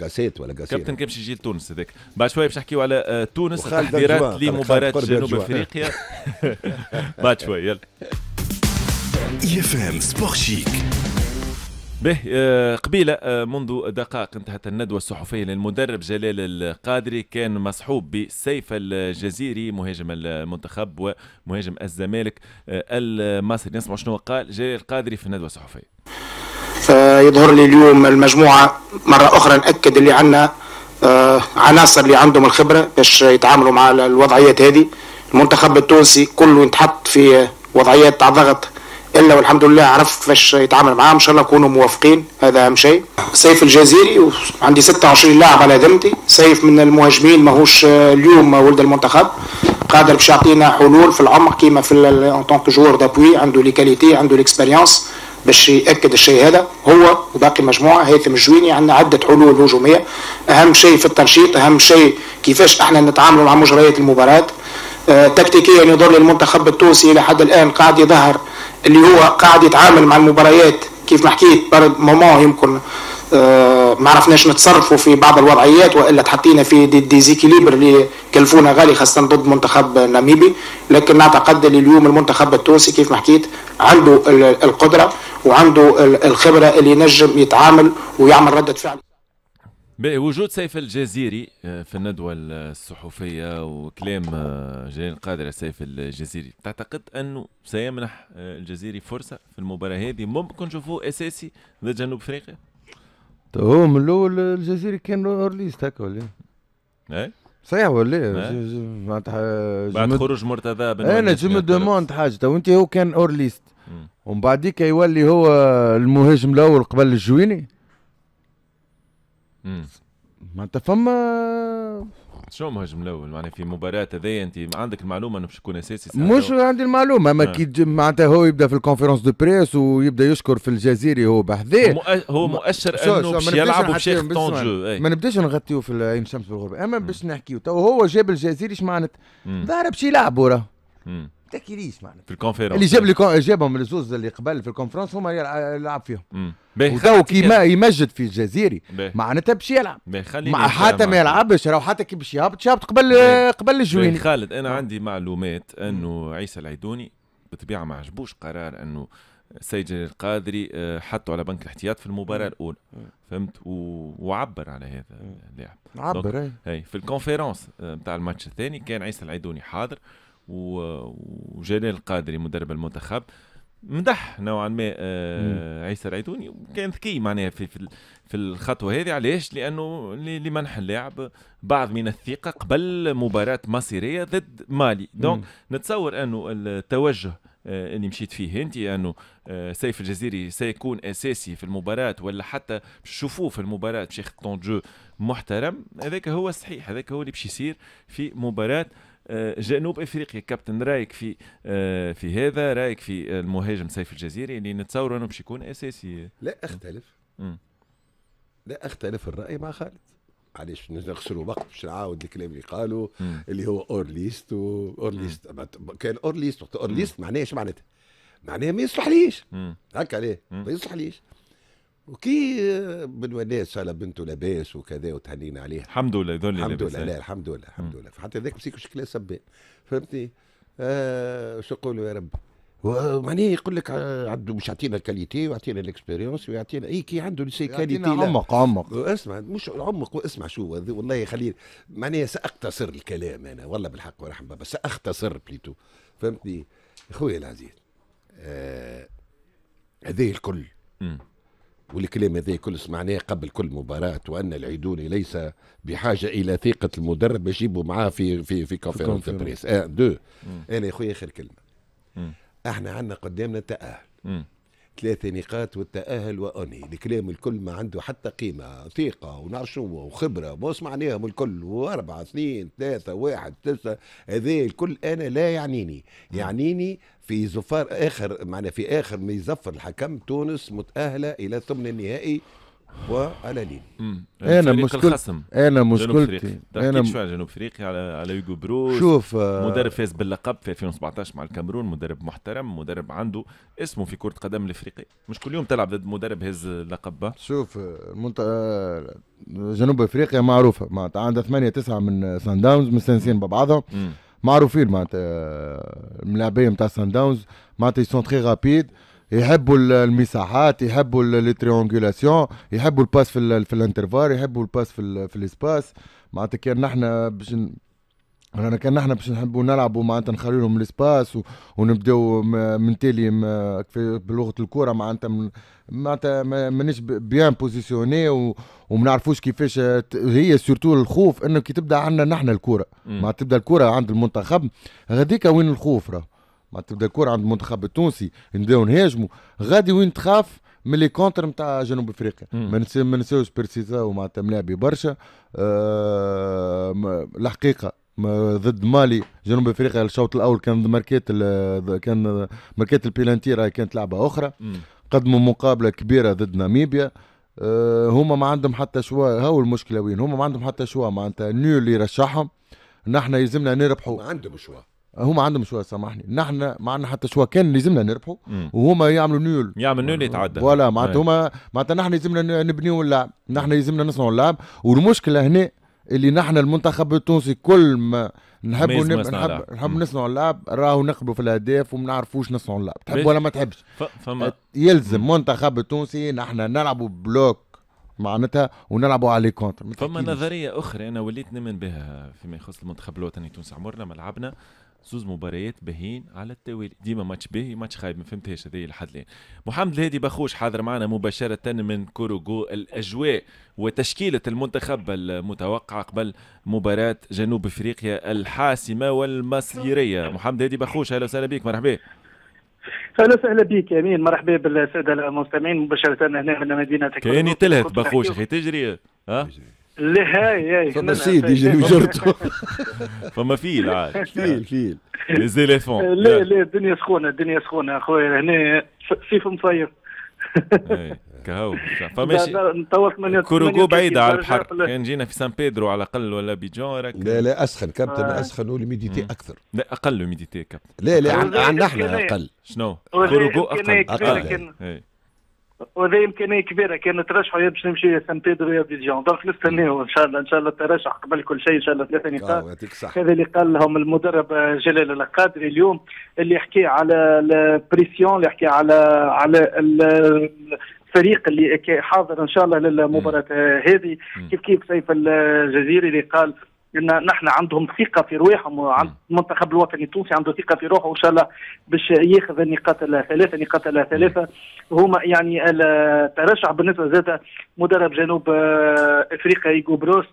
قاسيت ولا قاسيت كابتن كيفاش يجي لتونس هذاك بعد شويه باش نحكيو على آه، تونس تحضيرات لمباراه جنوب افريقيا بعد شويه يلا يفهم سبور شيك به آه، قبيله آه، منذ دقائق انتهت الندوه الصحفيه للمدرب جلال القادري كان مصحوب بسيف الجزيري مهاجم المنتخب ومهاجم الزمالك آه، المصري نسمع شنو قال جلال القادري في الندوه الصحفيه يظهر لي اليوم المجموعه مره اخرى ناكد اللي عندنا عناصر اللي عندهم الخبره باش يتعاملوا مع الوضعيات هذه المنتخب التونسي كله يتحط في وضعيات تاع ضغط الا والحمد لله عرفت كيفاش يتعامل معاهم ان شاء الله نكونوا موافقين هذا اهم شيء سيف الجزيري عندي 26 لاعب على ذمتي سيف من المهاجمين ماهوش آه، اليوم ولد المنتخب قادر باش يعطينا حلول في العمق كيما في اون طونك جوار دابوي عنده لي كاليتي عنده ليكسبيريونس باش ياكد الشيء هذا هو وباقي مجموعه هيثم الجويني عندنا عده حلول هجوميه اهم شيء في التنشيط اهم شيء كيفاش احنا نتعاملوا مع مجريات المباراه آه، تكتيكيا يظل المنتخب التونسي الى حد الان قاعد يظهر اللي هو قاعد يتعامل مع المباريات كيف ما حكيت برد ماما يمكن آه، ما عرفناش نتصرفوا في بعض الوضعيات والا تحطينا في دي ديزيكيليبر اللي كلفونا غالي خاصه ضد منتخب ناميبي لكن نعتقد اليوم المنتخب التونسي كيف ما حكيت عنده القدره وعنده الخبره اللي ينجم يتعامل ويعمل رده فعل بوجود سيف الجزيري آه، في الندوة الصحفية وكلام آه، جلال القادر سيف الجزيري تعتقد أنه سيمنح آه، الجزيري فرصة في المباراة هذه ممكن نشوفوه أساسي ضد جنوب أفريقيا هو من الأول الجزيري كان أورليست هكا ولا إيه, إيه؟ صحيح ولا إيه؟ إيه. معناتها بعد خروج مرتضى بن انا جو دوموند حاجه تو انت هو كان اورليست ومن بعديك يولي هو المهاجم الاول قبل الجويني معناتها فما شو مهاجم الاول معناها في مباراه هذايا انت عندك المعلومه انه باش يكون اساسي مش عندي المعلومه ما آه. كي معناتها هو يبدا في الكونفرنس دو بريس ويبدا يشكر في الجزيري هو بحذاه هو مؤشر انه باش يلعب وباش جو ما نبداش نغطيو في العين الشمس بالغربه اما باش نحكيو تو هو جاب الجزيري اش معناتها ظهر باش يلعب وراه تحكيليش معناتها في الكونفيرونس اللي جاب لي جابهم الزوز اللي قبل في الكونفرنس هما يلعب فيهم وتو ما يمجد في الجزيري معناتها باش يلعب مع حتى ما يلعبش راهو حتى كي باش يهبط يهبط قبل بيه. قبل الجويني خالد انا نعم. عندي معلومات انه عيسى العيدوني بطبيعه ما عجبوش قرار انه السيد جلال القادري آه، حطه على بنك الاحتياط في المباراه الاولى فهمت و... وعبر على هذا اللاعب عبر ايه. اي في الكونفيرونس نتاع آه، الماتش الثاني كان عيسى العيدوني حاضر وجلال القادري مدرب المنتخب مدح نوعا ما آه عيسى العيدوني كان ذكي معناها في في, في الخطوه هذه علاش لانه لمنح اللاعب بعض من الثقه قبل مباراه مصيريه ضد مالي دونك نتصور انه التوجه آه، اللي مشيت فيه انت انه يعني سيف الجزيري سيكون اساسي في المباراه ولا حتى شوفوه في المباراه باش ياخذ جو محترم هذاك هو الصحيح هذاك هو اللي باش يصير في مباراه آه، جنوب افريقيا كابتن رايك في آه، في هذا رايك في المهاجم سيف الجزيري اللي نتصور انه باش يكون اساسي لا اختلف لا اختلف الراي مع خالد علاش نخسروا وقت باش نعاود الكلام اللي قالوا اللي هو اورليست اور اورليست كان اورليست وقت اورليست معناها ايش معناتها؟ معناها ما يصلحليش هكا عليه ما يصلحليش وكي بن وناس ان شاء الله بنته لاباس وكذا وتهنينا عليها الحمد لله ذول الحمد لله الحمد لله الحمد لله حتى ذاك مسيك شكلها سبان فهمتني آه، شو يقولوا يا رب معناه يقول لك آه، عنده مش عطينا الكاليتي وعطينا الاكسبيريونس ويعطينا اي كي عنده لسي كاليتي عمق عمق اسمع مش عمق واسمع شو والله يخليني معناه ساختصر الكلام انا والله بالحق ورحمه بابا ساختصر بليتو فهمتني خويا العزيز آه هذا الكل والكلام هذا كل سمعناه قبل كل مباراة وأن العيدوني ليس بحاجة إلى ثقة المدرب باش يجيبوا معاه في في في كونفيرونس بريس آه دو أنا يا خويا آخر كلمة مم. Mm. احنا عندنا قدامنا تأهل mm. ثلاثة نقاط والتأهل وأنهي الكلام الكل ما عنده حتى قيمة ثقة ونعشوة وخبرة سمعناهم الكل وأربعة اثنين ثلاثة واحد تسعة هذا الكل أنا لا يعنيني نعم. يعنيني في زفار آخر معنا في آخر ما يزفر الحكم تونس متأهلة إلى ثمن النهائي وألاليل انا مشكل الخصم. انا مشكلتي انا شويه على جنوب افريقيا على على يوغو بروز شوف آه، مدرب فاز باللقب في 2017 مع الكاميرون مدرب محترم مدرب عنده اسمه في كره قدم الافريقيه مش كل يوم تلعب ضد مدرب هز اللقب شوف آه، المنت... آه، جنوب افريقيا معروفه معناتها عندها ثمانية تسعة من سان داونز مستانسين ببعضهم معروفين معناتها الملاعبيه نتاع سان داونز معناتها سون تري رابيد يحبوا المساحات يحبوا التريونجولاسيون يحبوا الباس في, في الانترفار يحبوا الباس في, في الاسباس معناتها كان نحنا باش انا كان نحن باش نحبوا نلعبوا معناتها نخلي لهم الاسباس ونبداو من تالي بلغه الكره معناتها من معناتها مانيش بيان بوزيسيوني وما نعرفوش كيفاش هي سورتو الخوف انه كي تبدا عندنا نحن الكره معناتها تبدا الكره عند المنتخب هذيك وين الخوف راه ما تبدا الكره عند المنتخب التونسي نبداو نهاجموا غادي وين تخاف من لي كونتر نتاع جنوب افريقيا ما نساوش بيرسيزا مع ملاعبي برشا أه الحقيقه ضد مالي جنوب افريقيا الشوط الاول كان ماركات كان ماركات البيلانتي راهي كانت لعبه اخرى قدموا مقابله كبيره ضد ناميبيا أه هما ما عندهم حتى شوا هاو المشكله وين هما ما عندهم حتى شوا معناتها نيو اللي يرشحهم نحن يلزمنا نربحوا ما عندهم شوا هما عندهم شويه سامحني نحن ما عندنا حتى شويه كان لازمنا نربحوا وهما يعملوا نيول يعمل نيول يتعدى ولا معناتها هما معناتها نحن لازمنا نبنيو اللعب نحن لازمنا نصنعوا اللعب والمشكله هنا اللي نحن المنتخب التونسي كل ما نحب نحب نحب, نحب نصنعوا اللعب راهو نقبلوا في الاهداف وما نعرفوش نصنعوا اللعب تحب ولا ما تحبش ف... فما... يلزم منتخب التونسي نحن نلعبوا بلوك معناتها ونلعبوا على كونتر فما نظريه اخرى انا وليت نؤمن بها فيما يخص المنتخب الوطني التونسي عمرنا ما لعبنا زوز مباريات باهين على التوالي ديما ماتش باهي ماتش خايب ما فهمتهاش هذه لحد الان محمد الهادي بخوش حاضر معنا مباشره من كوروغو الاجواء وتشكيله المنتخب المتوقعه قبل مباراه جنوب افريقيا الحاسمه والمصيريه محمد الهادي بخوش اهلا وسهلا بك مرحبا اهلا وسهلا بك امين مرحبا بالساده المستمعين مباشره هنا من مدينه كاني تلهث بخوش اخي تجري ها أه؟ لا هي فما سيد يجري وجرته فما فيل عاد فيل فيل لي زيليفون لا لا الدنيا سخونه الدنيا سخونه اخويا هنا صيف مصيف إيه، كهو فماشي كوروكو بعيدة على البحر كان جينا في سان بيدرو على الاقل ولا بيجون راك لا لا اسخن كابتن آه. اسخن والميديتي اكثر لا اقل ميديتي كابتن لا لا عندنا احنا اقل شنو كوروكو اقل اقل إيه. وهذا إمكانية كبيرة كان ترشحوا يا باش نمشي سان بيدرو يا بيجون دونك نستناو إن شاء الله إن شاء الله الترشح قبل كل شيء إن شاء الله ثلاثة نقاط هذا اللي قال لهم المدرب جلال القادري اليوم اللي يحكي على البريسيون اللي يحكي على على الفريق اللي حاضر ان شاء الله للمباراه هذه كيف كيف سيف الجزيري اللي قال لان نحن عندهم ثقه في روحهم وعند المنتخب الوطني التونسي عنده ثقه في روحه وان شاء الله باش ياخذ النقاط الثلاثه نقاط الثلاثه هما يعني الترشح بالنسبه زاد مدرب جنوب آه، افريقيا ايجو بروس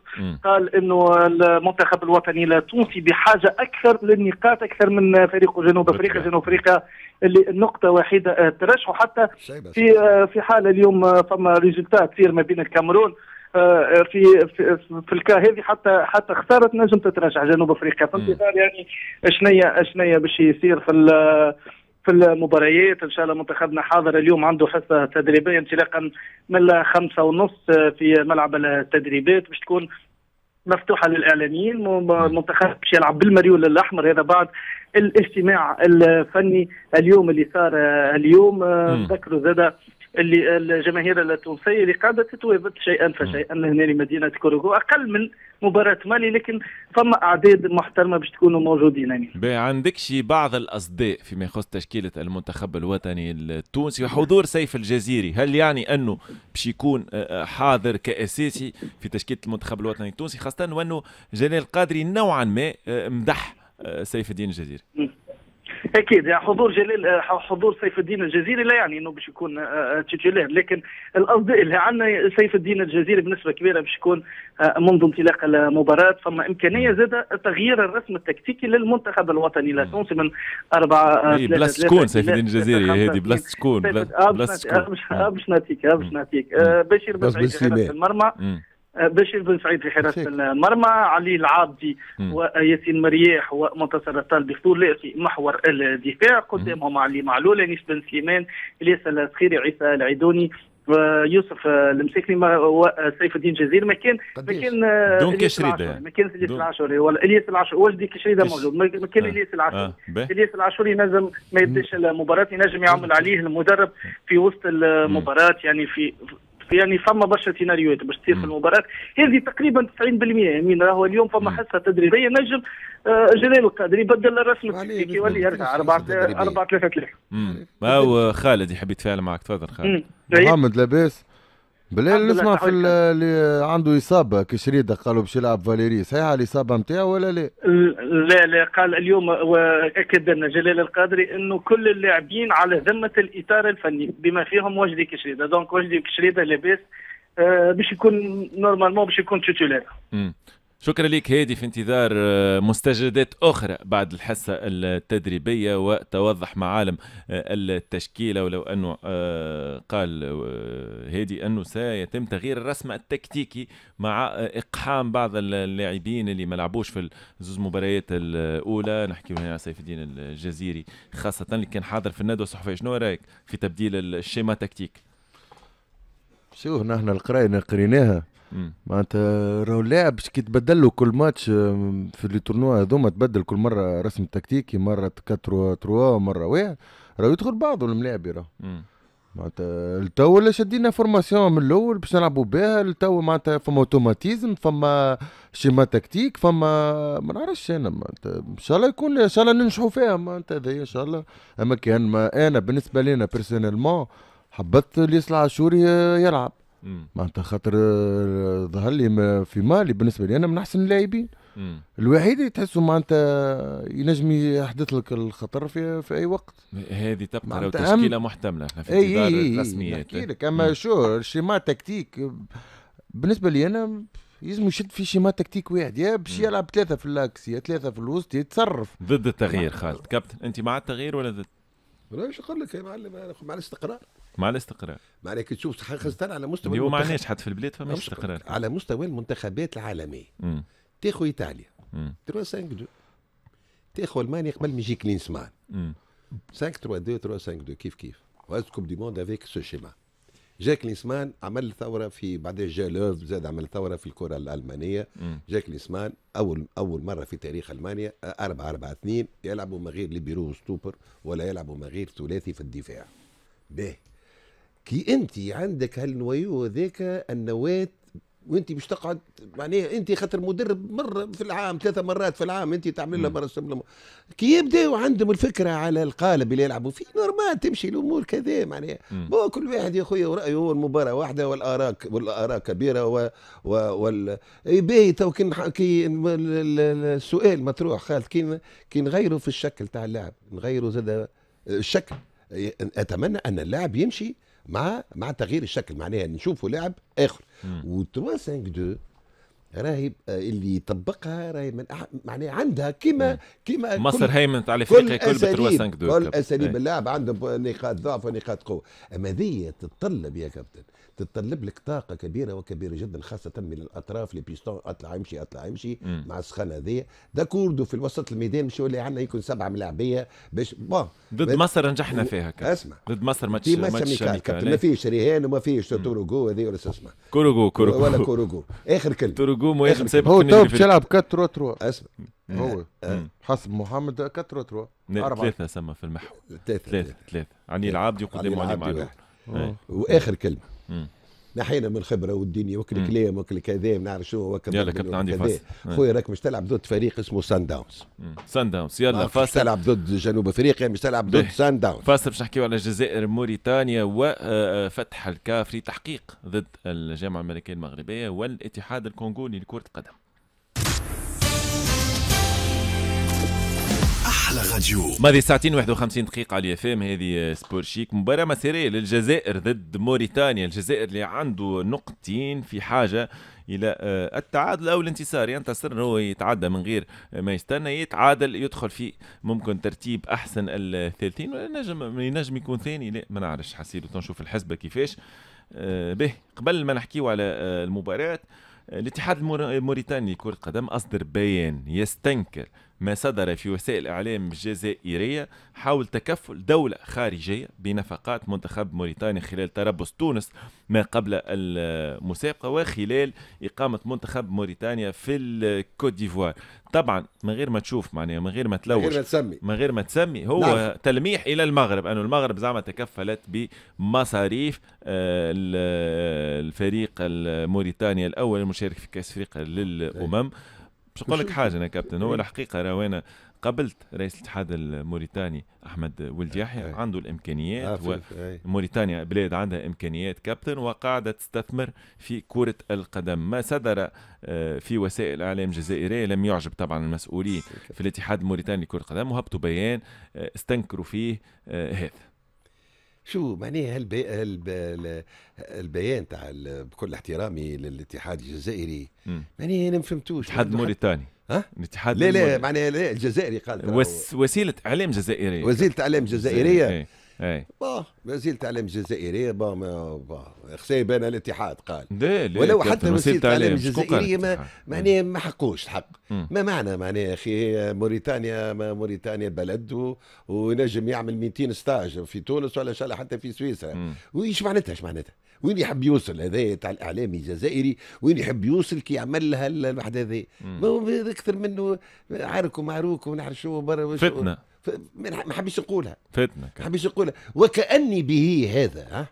قال انه المنتخب الوطني التونسي بحاجه اكثر للنقاط اكثر من فريق جنوب افريقيا جنوب افريقيا اللي النقطة وحيدة آه، ترشحوا حتى في آه، في حال اليوم فما ريزلتات تصير ما بين الكاميرون آه، في في, الكا هذه حتى حتى خساره نجم تترجع جنوب افريقيا في انتظار يعني اشنيا اشنيا باش يصير في في المباريات ان شاء الله منتخبنا حاضر اليوم عنده حصه تدريبيه انطلاقا من الخمسة ونص في ملعب التدريبات باش تكون مفتوحه للاعلاميين منتخب باش يلعب بالمريول الاحمر هذا بعد الاجتماع الفني اليوم اللي صار اليوم آه، ذكروا زاد اللي الجماهير التونسيه اللي قاعده تتوابط شيئا فشيئا هنا لمدينه كوروغو اقل من مباراه مالي لكن فما اعداد محترمه باش تكونوا موجودين امين. يعني. عندكش بعض الاصداء فيما يخص تشكيله المنتخب الوطني التونسي وحضور سيف الجزيري هل يعني انه باش يكون آه، آه، حاضر كاساسي في تشكيله المنتخب الوطني التونسي خاصه وانه جلال قادري نوعا ما آه، مدح سيف الدين الجزيري؟ اكيد يعني حضور جلال آه، حضور سيف الدين الجزيري لا يعني انه باش يكون آه، آه، تيتولير لكن القصد اللي عندنا سيف الدين الجزيري بنسبه كبيره باش يكون منذ انطلاق المباراه فما امكانيه زاد تغيير الرسم التكتيكي للمنتخب الوطني لا تونسي من اربعه بلاس تكون سيف الدين الجزيري هذه بلاس تكون بلاس تكون باش نعطيك باش نعطيك بشير بن سعيد في المرمى بشير بن سعيد في حراسه المرمى، علي العابدي وياسين مرياح ومنتصر الطالبي في محور الدفاع، قدامهم علي معلول، انيس بن سليمان، الياس الخيري عيسى العيدوني يوسف المساكني وسيف الدين جزير ما كان ما كان الياس العاشوري يعني. ما كان الياس العاشوري ولا الياس العاشوري والدي كشريده موجود ما كان آه. الياس العاشوري آه. الياس العاشوري نجم ما يبداش المباراه ينجم يعمل عليه المدرب في وسط المباراه يعني في يعني فما برشا سيناريوهات باش تصير في المباراه هذه تقريبا 90% يمين يعني راهو اليوم فما حصه تدريبيه نجم آه، جلال القادري بدل الرسم التكتيكي ولا يرجع 4 4 3 3 ما هو خالد يحب يتفاعل معك تفضل خالد محمد لاباس بلا اللي نسمع في اللي عنده اصابه كشريده قالوا باش يلعب فاليري صحيح الاصابه نتاعو ولا لا؟ لا لا قال اليوم واكد لنا جلال القادري انه كل اللاعبين على ذمه الاطار الفني بما فيهم وجدي كشريده دونك وجدي كشريده لاباس آه، باش يكون نورمالمون باش يكون تيتولير شكرا لك هادي في انتظار آه، مستجدات أخرى بعد الحصة التدريبية وتوضح معالم آه، التشكيلة ولو أنه آه، قال هادي أنه سيتم تغيير الرسم التكتيكي مع إقحام بعض اللاعبين اللي ما لعبوش في الزوز مباريات الأولى نحكي هنا على سيف الدين الجزيري خاصة اللي كان حاضر في الندوة الصحفية شنو رأيك في تبديل الشيما تكتيك؟ شوف نحن القراية اللي قريناها معناتها راهو اللاعب كي تبدل له كل ماتش في لي تورنوا هذوما تبدل كل مره رسم تكتيكي مره 4 3 مره واحد راهو يدخل بعضه الملاعب راهو معناتها التو ولا شدينا فورماسيون من الاول باش نلعبوا بها التو معناتها فما اوتوماتيزم فما شيما تكتيك فما ما نعرفش انا معناتها ان شاء الله يكون ان شاء الله ننجحوا فيها معناتها هذا ان شاء الله اما كان ما انا بالنسبه لنا بيرسونيلمون اللي يصلح عاشوري يلعب معناتها خاطر آه، ظهر لي في مالي بالنسبه لي انا من احسن اللاعبين الوحيد اللي تحسه معناتها ينجم يحدث لك الخطر في, في اي وقت هذه تبقى لو تشكيله أم... محتمله احنا في انتظار الرسميات اي لك اما شو شيما تكتيك بالنسبه لي انا يلزم يشد في شيما تكتيك واحد يا باش يلعب ثلاثه في اللاكس يا ثلاثه في الوسط يتصرف ضد التغيير خالد كابتن انت مع التغيير ولا ضد؟ ولا شو نقول لك يا معلم مع الاستقرار مع الاستقرار معناها كي تشوف خاصة على مستوى اليوم ما معناش حتى في البلاد فما استقرار على مستوى المنتخبات العالمية تاخو ايطاليا 3 5 2 تاخو المانيا قبل ما يجيك لينسمان 5 3 2 3 5 2 كيف كيف وهذا كوب دي موند افيك سو شيما جاك لينسمان عمل ثوره في بعد جا لوف زاد عمل ثوره في الكره الالمانيه مم. جاك لينسمان اول اول مره في تاريخ المانيا 4 4 2 يلعبوا من غير ليبيرو وستوبر ولا يلعبوا من غير ثلاثي في الدفاع به كي انت عندك هالنويو هذاك النواه وانت باش تقعد معناها انت خاطر مدرب مره في العام ثلاثه مرات في العام انت تعمل لها مره تعمل كي يبداو عندهم الفكره على القالب اللي يلعبوا فيه نورمال تمشي الامور كذا معناها بو كل واحد يا خويا ورايه هو المباراه واحده والاراء والاراء كبيره و, و وال إيه، باهي تو كي السؤال مطروح خالد كي كي نغيروا في الشكل تاع اللعب نغيروا زاد الشكل اتمنى ان اللاعب يمشي مع مع تغيير الشكل معناها نشوفوا لاعب اخر و 3 5 2 راهي آه، اللي يطبقها راهي من أح... معناها عندها كيما إيه. كيما مصر هيمنت على افريقيا كل ب سانك 5 كل اساليب إيه. اللعب عندهم نقاط ضعف ونقاط قوه اما ذي تتطلب يا كابتن تتطلب لك طاقه كبيره وكبيره جدا خاصه من الاطراف اللي بيستون اطلع امشي اطلع امشي مع السخانه هذيا داكوردو في الوسط الميدان مش اللي عندنا يكون سبعه ملاعبيه باش بون ضد مصر نجحنا فيها كابتن اسمع ضد مصر ماتش ماتش كابتن ما فيش رهان وما فيش توروغو هذه ولا اسمع كوروغو كوروغو ولا كوروغو اخر كلمه يقوم وياخد سابق هو تو باش يلعب 4 3 3 اسمع هو أه. حسب محمد 4 3 3 ثلاثة سما في المحور ثلاثة ثلاثة عني العابدي وقدام علي معلول واخر كلمة نحينا من الخبره والدنيا وكل كلام وكل كذا ما نعرف شو هو يلا كابتن عندي فاس خويا راك مش تلعب ضد فريق اسمه سان داونز سان داونز يلا فاس تلعب ضد جنوب افريقيا مش تلعب ضد سان داونز فاس باش نحكيو على الجزائر موريتانيا وفتح آه، آه، الكافري تحقيق ضد الجامعه الملكيه المغربيه والاتحاد الكونغولي لكره القدم احلى راديو ماضي ساعتين و51 دقيقه على اف ام هذه سبور شيك مباراه مسيريه للجزائر ضد موريتانيا الجزائر اللي عنده نقطتين في حاجه الى آه، التعادل او الانتصار ينتصر هو يتعدى من غير ما يستنى يتعادل يدخل في ممكن ترتيب احسن الثالثين ولا نجم ينجم يكون ثاني لا ما نعرفش حسيت نشوف الحسبه كيفاش به آه، قبل ما نحكيو على آه، المباراه الاتحاد الموريتاني لكرة القدم أصدر بيان يستنكر ما صدر في وسائل الإعلام الجزائرية حول تكفل دولة خارجية بنفقات منتخب موريتانيا خلال تربص تونس ما قبل المسابقة وخلال إقامة منتخب موريتانيا في الكوت ديفوار طبعا من غير ما تشوف معناها من غير ما تلوش من غير ما تسمي من غير ما تسمي هو نعم. تلميح الى المغرب انه المغرب زعما تكفلت بمصاريف آه، الفريق الموريتاني الاول المشارك في كاس افريقيا للامم أي. باش نقول لك حاجه انا كابتن هو إيه. الحقيقه وانا قابلت رئيس الاتحاد الموريتاني احمد ولد يحيى إيه. عنده الامكانيات آه، إيه. موريتانيا بلاد عندها امكانيات كابتن وقاعده تستثمر في كره القدم ما صدر آه، في وسائل اعلام جزائريه لم يعجب طبعا المسؤولين في الاتحاد الموريتاني لكره القدم وهبطوا بيان آه، استنكروا فيه هذا شو معناها هالبي... هالب... البيان تاع بكل احترامي للاتحاد الجزائري معناها انا ما فهمتوش اتحاد موريتاني ها؟ الاتحاد لا لا معناها الجزائري قال وس... وسيله اعلام جزائريه وسيله اعلام جزائريه إيه. با ما زلت تعليم جزائري با ما با خسايب الاتحاد قال ولو حتى وسيله تعليم جزائري ما معناه يعني ما حقوش الحق ما معنى معناه اخي موريتانيا موريتانيا بلد و... ونجم يعمل 200 ستاج في تونس ولا شاء حتى في سويسرا وايش معناتها ايش معناتها وين يحب يوصل هذا تاع الاعلامي الجزائري وين يحب يوصل كي يعمل لها الوحده هذه اكثر منه عارك ومعروك ونعرف شو برا فتنه ما حبيش نقولها فتنة ما حبيش نقولها وكأني به هذا ها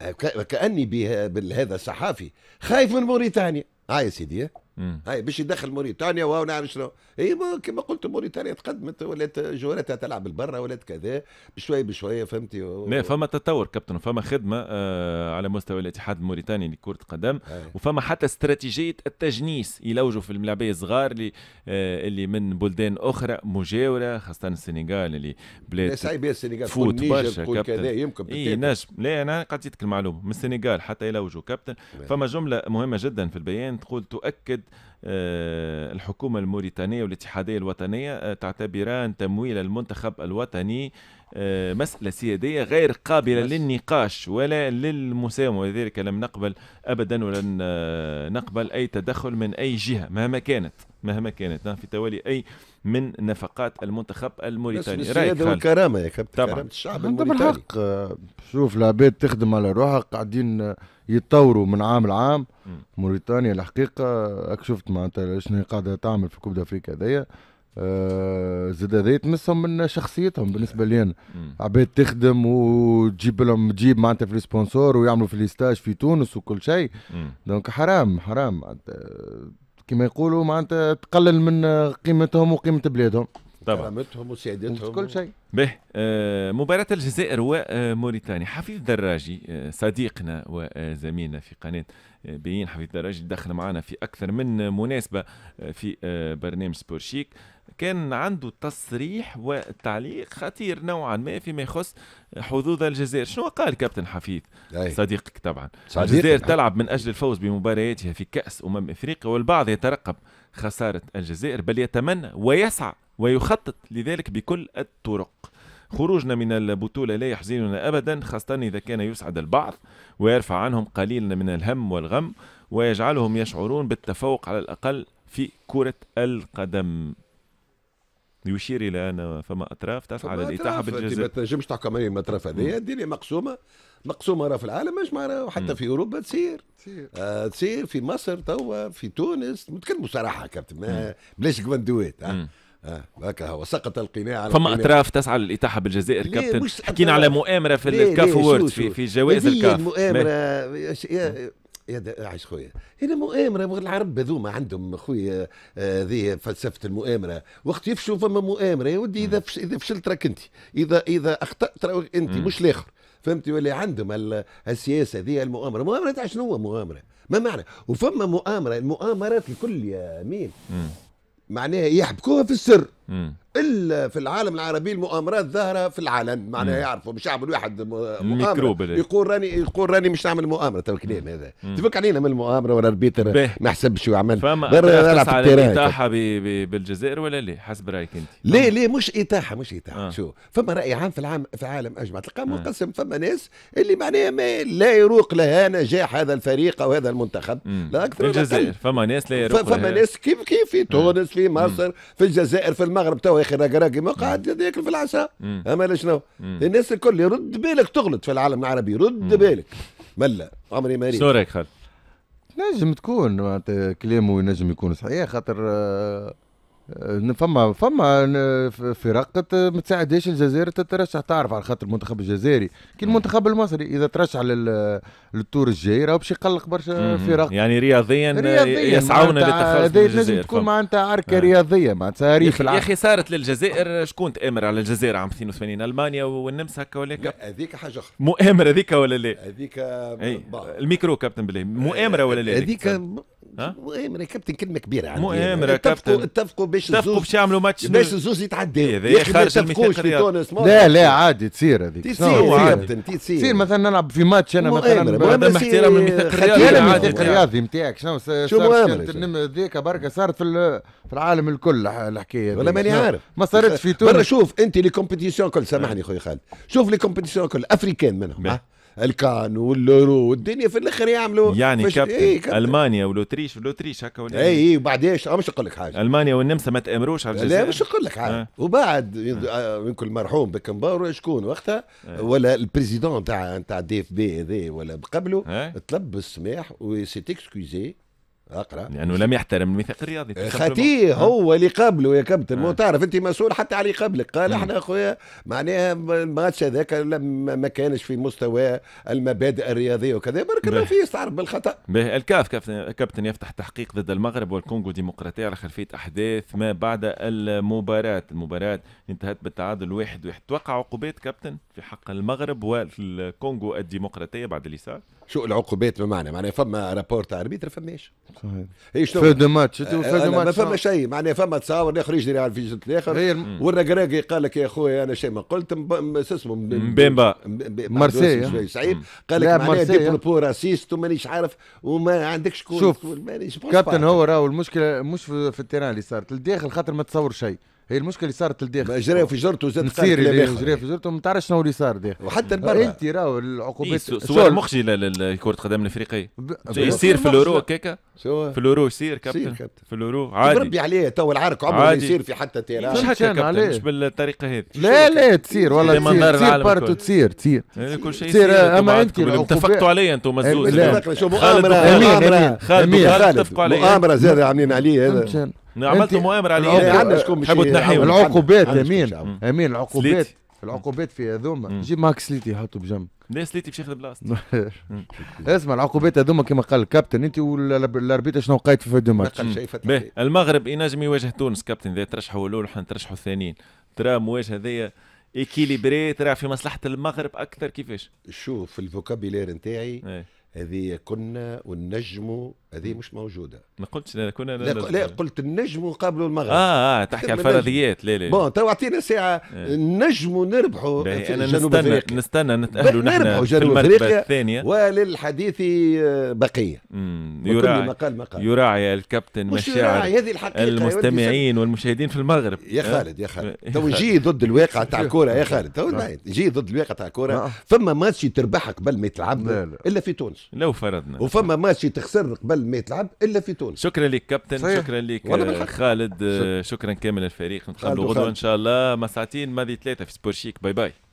آه، وكأني به هذا الصحافي خايف من موريتانيا هاي آه يا سيدي هاي باش يدخل موريتانيا واو نعرف شنو اي كما قلت موريتانيا تقدمت ولات جوهرتها تلعب لبرا ولات كذا بشوي بشوي فهمتي و... لا فما تطور كابتن فما خدمه آه على مستوى الاتحاد الموريتاني لكره القدم وفما حتى استراتيجيه التجنيس يلوجوا في الملاعبيه الصغار اللي آه اللي من بلدان اخرى مجاوره خاصه السنغال اللي بلاد صعيب السنغال فوت برشا كابتن يمكن اي نجم لا انا قد المعلومه من السنغال حتى يلوجوا كابتن نعم. فما جمله مهمه جدا في البيان تقول تؤكد آه، الحكومة الموريتانية والاتحادية الوطنية آه، تعتبران تمويل المنتخب الوطني آه، مسألة سيادية غير قابلة للنقاش ولا للمساومة ولذلك لم نقبل أبدا ولن نقبل أي تدخل من أي جهة مهما كانت مهما كانت نعم، في توالي أي من نفقات المنتخب الموريتاني بس السيادة والكرامة يا كابتن طبعا كرامة الشعب نعم، الموريتاني شوف العباد تخدم على روحها قاعدين يتطوروا من عام لعام موريتانيا الحقيقه اكشفت معناتها شنو قاعده تعمل في كوب دافريكا هذايا آه زاد هذا يتمسهم من شخصيتهم بالنسبه لي انا عباد تخدم وتجيب لهم تجيب معناتها في السبونسور ويعملوا في ليستاج في تونس وكل شيء دونك حرام حرام كما يقولوا معناتها تقلل من قيمتهم وقيمه بلادهم طبعا كرامتهم وسيادتهم كل شيء به آه، مباراة الجزائر وموريتانيا حفيظ دراجي آه، صديقنا وزميلنا في قناة آه، بيين حفيظ دراجي دخل معنا في أكثر من مناسبة في برنامج سبور شيك كان عنده تصريح وتعليق خطير نوعا ما فيما يخص حظوظ الجزائر شنو قال كابتن حفيظ صديقك طبعا صديق الجزائر تلعب من أجل الفوز بمبارياتها في كأس أمم إفريقيا والبعض يترقب خسارة الجزائر بل يتمنى ويسعى ويخطط لذلك بكل الطرق خروجنا من البطولة لا يحزننا أبدا خاصة إذا كان يسعد البعض ويرفع عنهم قليلا من الهم والغم ويجعلهم يشعرون بالتفوق على الأقل في كرة القدم يشير الى ان فما اطراف تسعى الاتاحه بالجزاء ما تنجمش تحكم عليهم الاطراف هذيا الدنيا مقسومه مقسومه راه في العالم مش معناها وحتى في اوروبا تصير تصير آه تصير في مصر توا في تونس نتكلموا صراحه كابتن بلاش دويت آه. آه هكا هو سقط القناع على فما اطراف تسعى للاتاحه بالجزائر كابتن حكينا على مؤامره في الكاف وورد في, في جوائز الكاف المؤامره إيه- يا يا عايش خويا هنا مؤامره العرب هذوما عندهم خويا هذه آه، فلسفه المؤامره وقت يفشوا فما مؤامره يا ودي اذا اذا فشلت راك انت اذا اذا اخطات راك انت مش الاخر فهمتي ولا عندهم السياسه ذي المؤامره مؤامره تاع شنو هو مؤامره ما معنى وفما مؤامره المؤامرات الكل يا مين معناها يحبكوها في السر مم. الا في العالم العربي المؤامرات ظاهره في العلن معناها يعرفوا مش يعمل واحد مؤامره يقول راني يقول راني مش نعمل مؤامره تو الكلام هذا تفك علينا من المؤامره ولا البيتر ما حسبش وعمل فما تسعى على اتاحه بالجزائر ولا لا حسب رايك انت لا لا مش اتاحه مش اتاحه آه. شو فما راي عام في العالم في العالم اجمع تلقى منقسم آه. فما ناس اللي معناها ما لا يروق لها نجاح هذا الفريق او هذا المنتخب مم. لا اكثر الجزائر فما ناس لا يروق فما لها. ناس كيف كيف في آه. تونس في مصر في الجزائر في المغرب تو اخي راقي راقي ما قاعد ياكل في العشاء اما شنو الناس الكل رد بالك تغلط في العالم العربي رد بالك ملا عمري ما شنو رايك خالد؟ نجم تكون معناتها كلامه ينجم يكون صحيح خاطر آه، فما فما فرق ما تساعدهاش الجزائر تترشح تعرف على خاطر المنتخب الجزائري كي المنتخب المصري اذا ترشح للتور الجاي راهو باش يقلق برشا فرق يعني رياضيا, رياضياً يسعون للتخلص من الجزائر تكون معناتها عركه آه. رياضيه معناتها ريف يا اخي صارت للجزائر شكون تامر على الجزائر عام 82 المانيا والنمسا هكا ولا هذيك حاجه اخرى مؤامره هذيك ولا لا؟ هذيك الميكرو كابتن بالله مؤامره ولا لا؟ هذيك مؤامره يعني كابتن كلمه كبيره عندي مؤامره يعني. كابتن اتفقوا باش اتفقوا باش يعملوا ماتش باش الزوز يتعداو إيه، في تونس لا لا عادي تصير هذيك تصير كابتن تصير تصير مثلا نلعب في ماتش انا مثلا هذا احترام الميثاق الرياضي الميثاق الرياضي نتاعك شنو شو مؤامره ذيك بركه صارت في في العالم الكل الحكايه ولا ماني عارف ما صارتش في تونس برا شوف انت لي كومبيتيسيون كل سامحني خويا خالد شوف لي كومبيتيسيون كل افريكان منهم الكان واللورو والدنيا في الاخر يعملوا يعني مش... كابتن إيه كابتن. المانيا ولوتريش ولوتريش هكا ولا اي اي وبعد ايش مش نقول لك حاجه المانيا والنمسا ما تامروش على الجزائر لا مش نقول لك حاجه آه. وبعد آه. آه، يمكن المرحوم بكنبار شكون وقتها آه. ولا البريزيدون تاع تاع الدي اف بي هذا ولا قبله آه. طلب السماح وسيت اكسكوزي اقرا لانه لم يحترم الميثاق الرياضي آه، خطيه نعم. هو اللي قابله يا كابتن مو آه. تعرف انت مسؤول حتى على اللي قبلك قال احنا اخويا معناها الماتش هذاك لما ما كانش في مستوى المبادئ الرياضيه وكذا بركنا في استعرف بالخطا به الكاف كابتن, يفتح تحقيق ضد المغرب والكونغو ديمقراطيه على خلفيه احداث ما بعد المباراه المباراه انتهت بالتعادل واحد واحد توقع عقوبات كابتن في حق المغرب والكونغو الديمقراطيه بعد اللي صار شو العقوبات بمعنى معناها فما رابور تاع اربيتر فماش هي شنو دو ماتش فو أه، دو ماتش ما فما شيء معناها فما تصاور الاخر يجري على الفيجن الاخر والرقراقي قال لك يا خويا انا شيء ما قلت شو اسمه مبيمبا مارسيليا صعيب قال لك معناها ديبلوبو راسيست ومانيش عارف وما عندكش شوف كابتن هو راهو المشكله مش في التيران اللي صارت للداخل خاطر ما تصور شيء هي المشكله اللي صارت لداخل جرى في جرته زاد تصير جرى في جرته ما تعرفش شنو اللي صار داخل وحتى المره انت راهو العقوبات صور مخجله لكره القدم الافريقيه يصير في الاورو شو في الاورو يصير كابتن في الاورو عادي ربي عليه تو العرك عمره ما يصير في حتى تيران مش هكا كابتن مش بالطريقه هذه لا لا تصير والله تصير تصير بارتو تصير تصير كل شيء تصير اما انت اتفقتوا عليا انتم مزوز مؤامره مؤامره خالد مؤامره زاد عاملين عليه هذا عملت مؤامره على تحبوا العقوبات امين امين العقوبات العقوبات في هذوما جيب معك سليتي حطه بجنب ليه سليتي باش ياخذ بلاصتي اسمع العقوبات هذوما كما قال الكابتن انت والاربيتر شنو قايد في فيديو ماتش المغرب ينجم يواجه تونس كابتن اذا ترشحوا الاول وحنا نترشحوا الثانيين ترى مواجهه هذيا ايكيليبري ترى في مصلحه المغرب اكثر كيفاش شوف الفوكابيلير نتاعي إيه. هذه كنا ونجموا هذه مش موجوده ما قلتش كنا لا, لا, لا قلت النجم نقابلوا المغرب اه اه تحكي على الفرضيات لا لا بون تو اعطينا ساعه آه. نجموا نربحوا انا نستنى أفريقيا. نستنى نتاهلوا نحن في المرتبه الثانيه وللحديث آه، بقيه يراعي مقال مقال يراعي الكابتن مشاعر المستمعين والمشاهدين في المغرب يا خالد يا خالد إيه، تو نعم. نعم. جي ضد الواقع تاع الكوره يا خالد تو جي ضد الواقع تاع الكوره فما ماتش تربحك قبل ما يتلعب الا في تونس لو فرضنا وفما ماتش تخسر قبل ما يتلعب الا في تونس شكرا لك كابتن صحيح. شكرا لك خالد شكرا كامل الفريق نتقابلوا غدوه ان شاء الله مساعتين ماضي ثلاثه في سبور شيك باي باي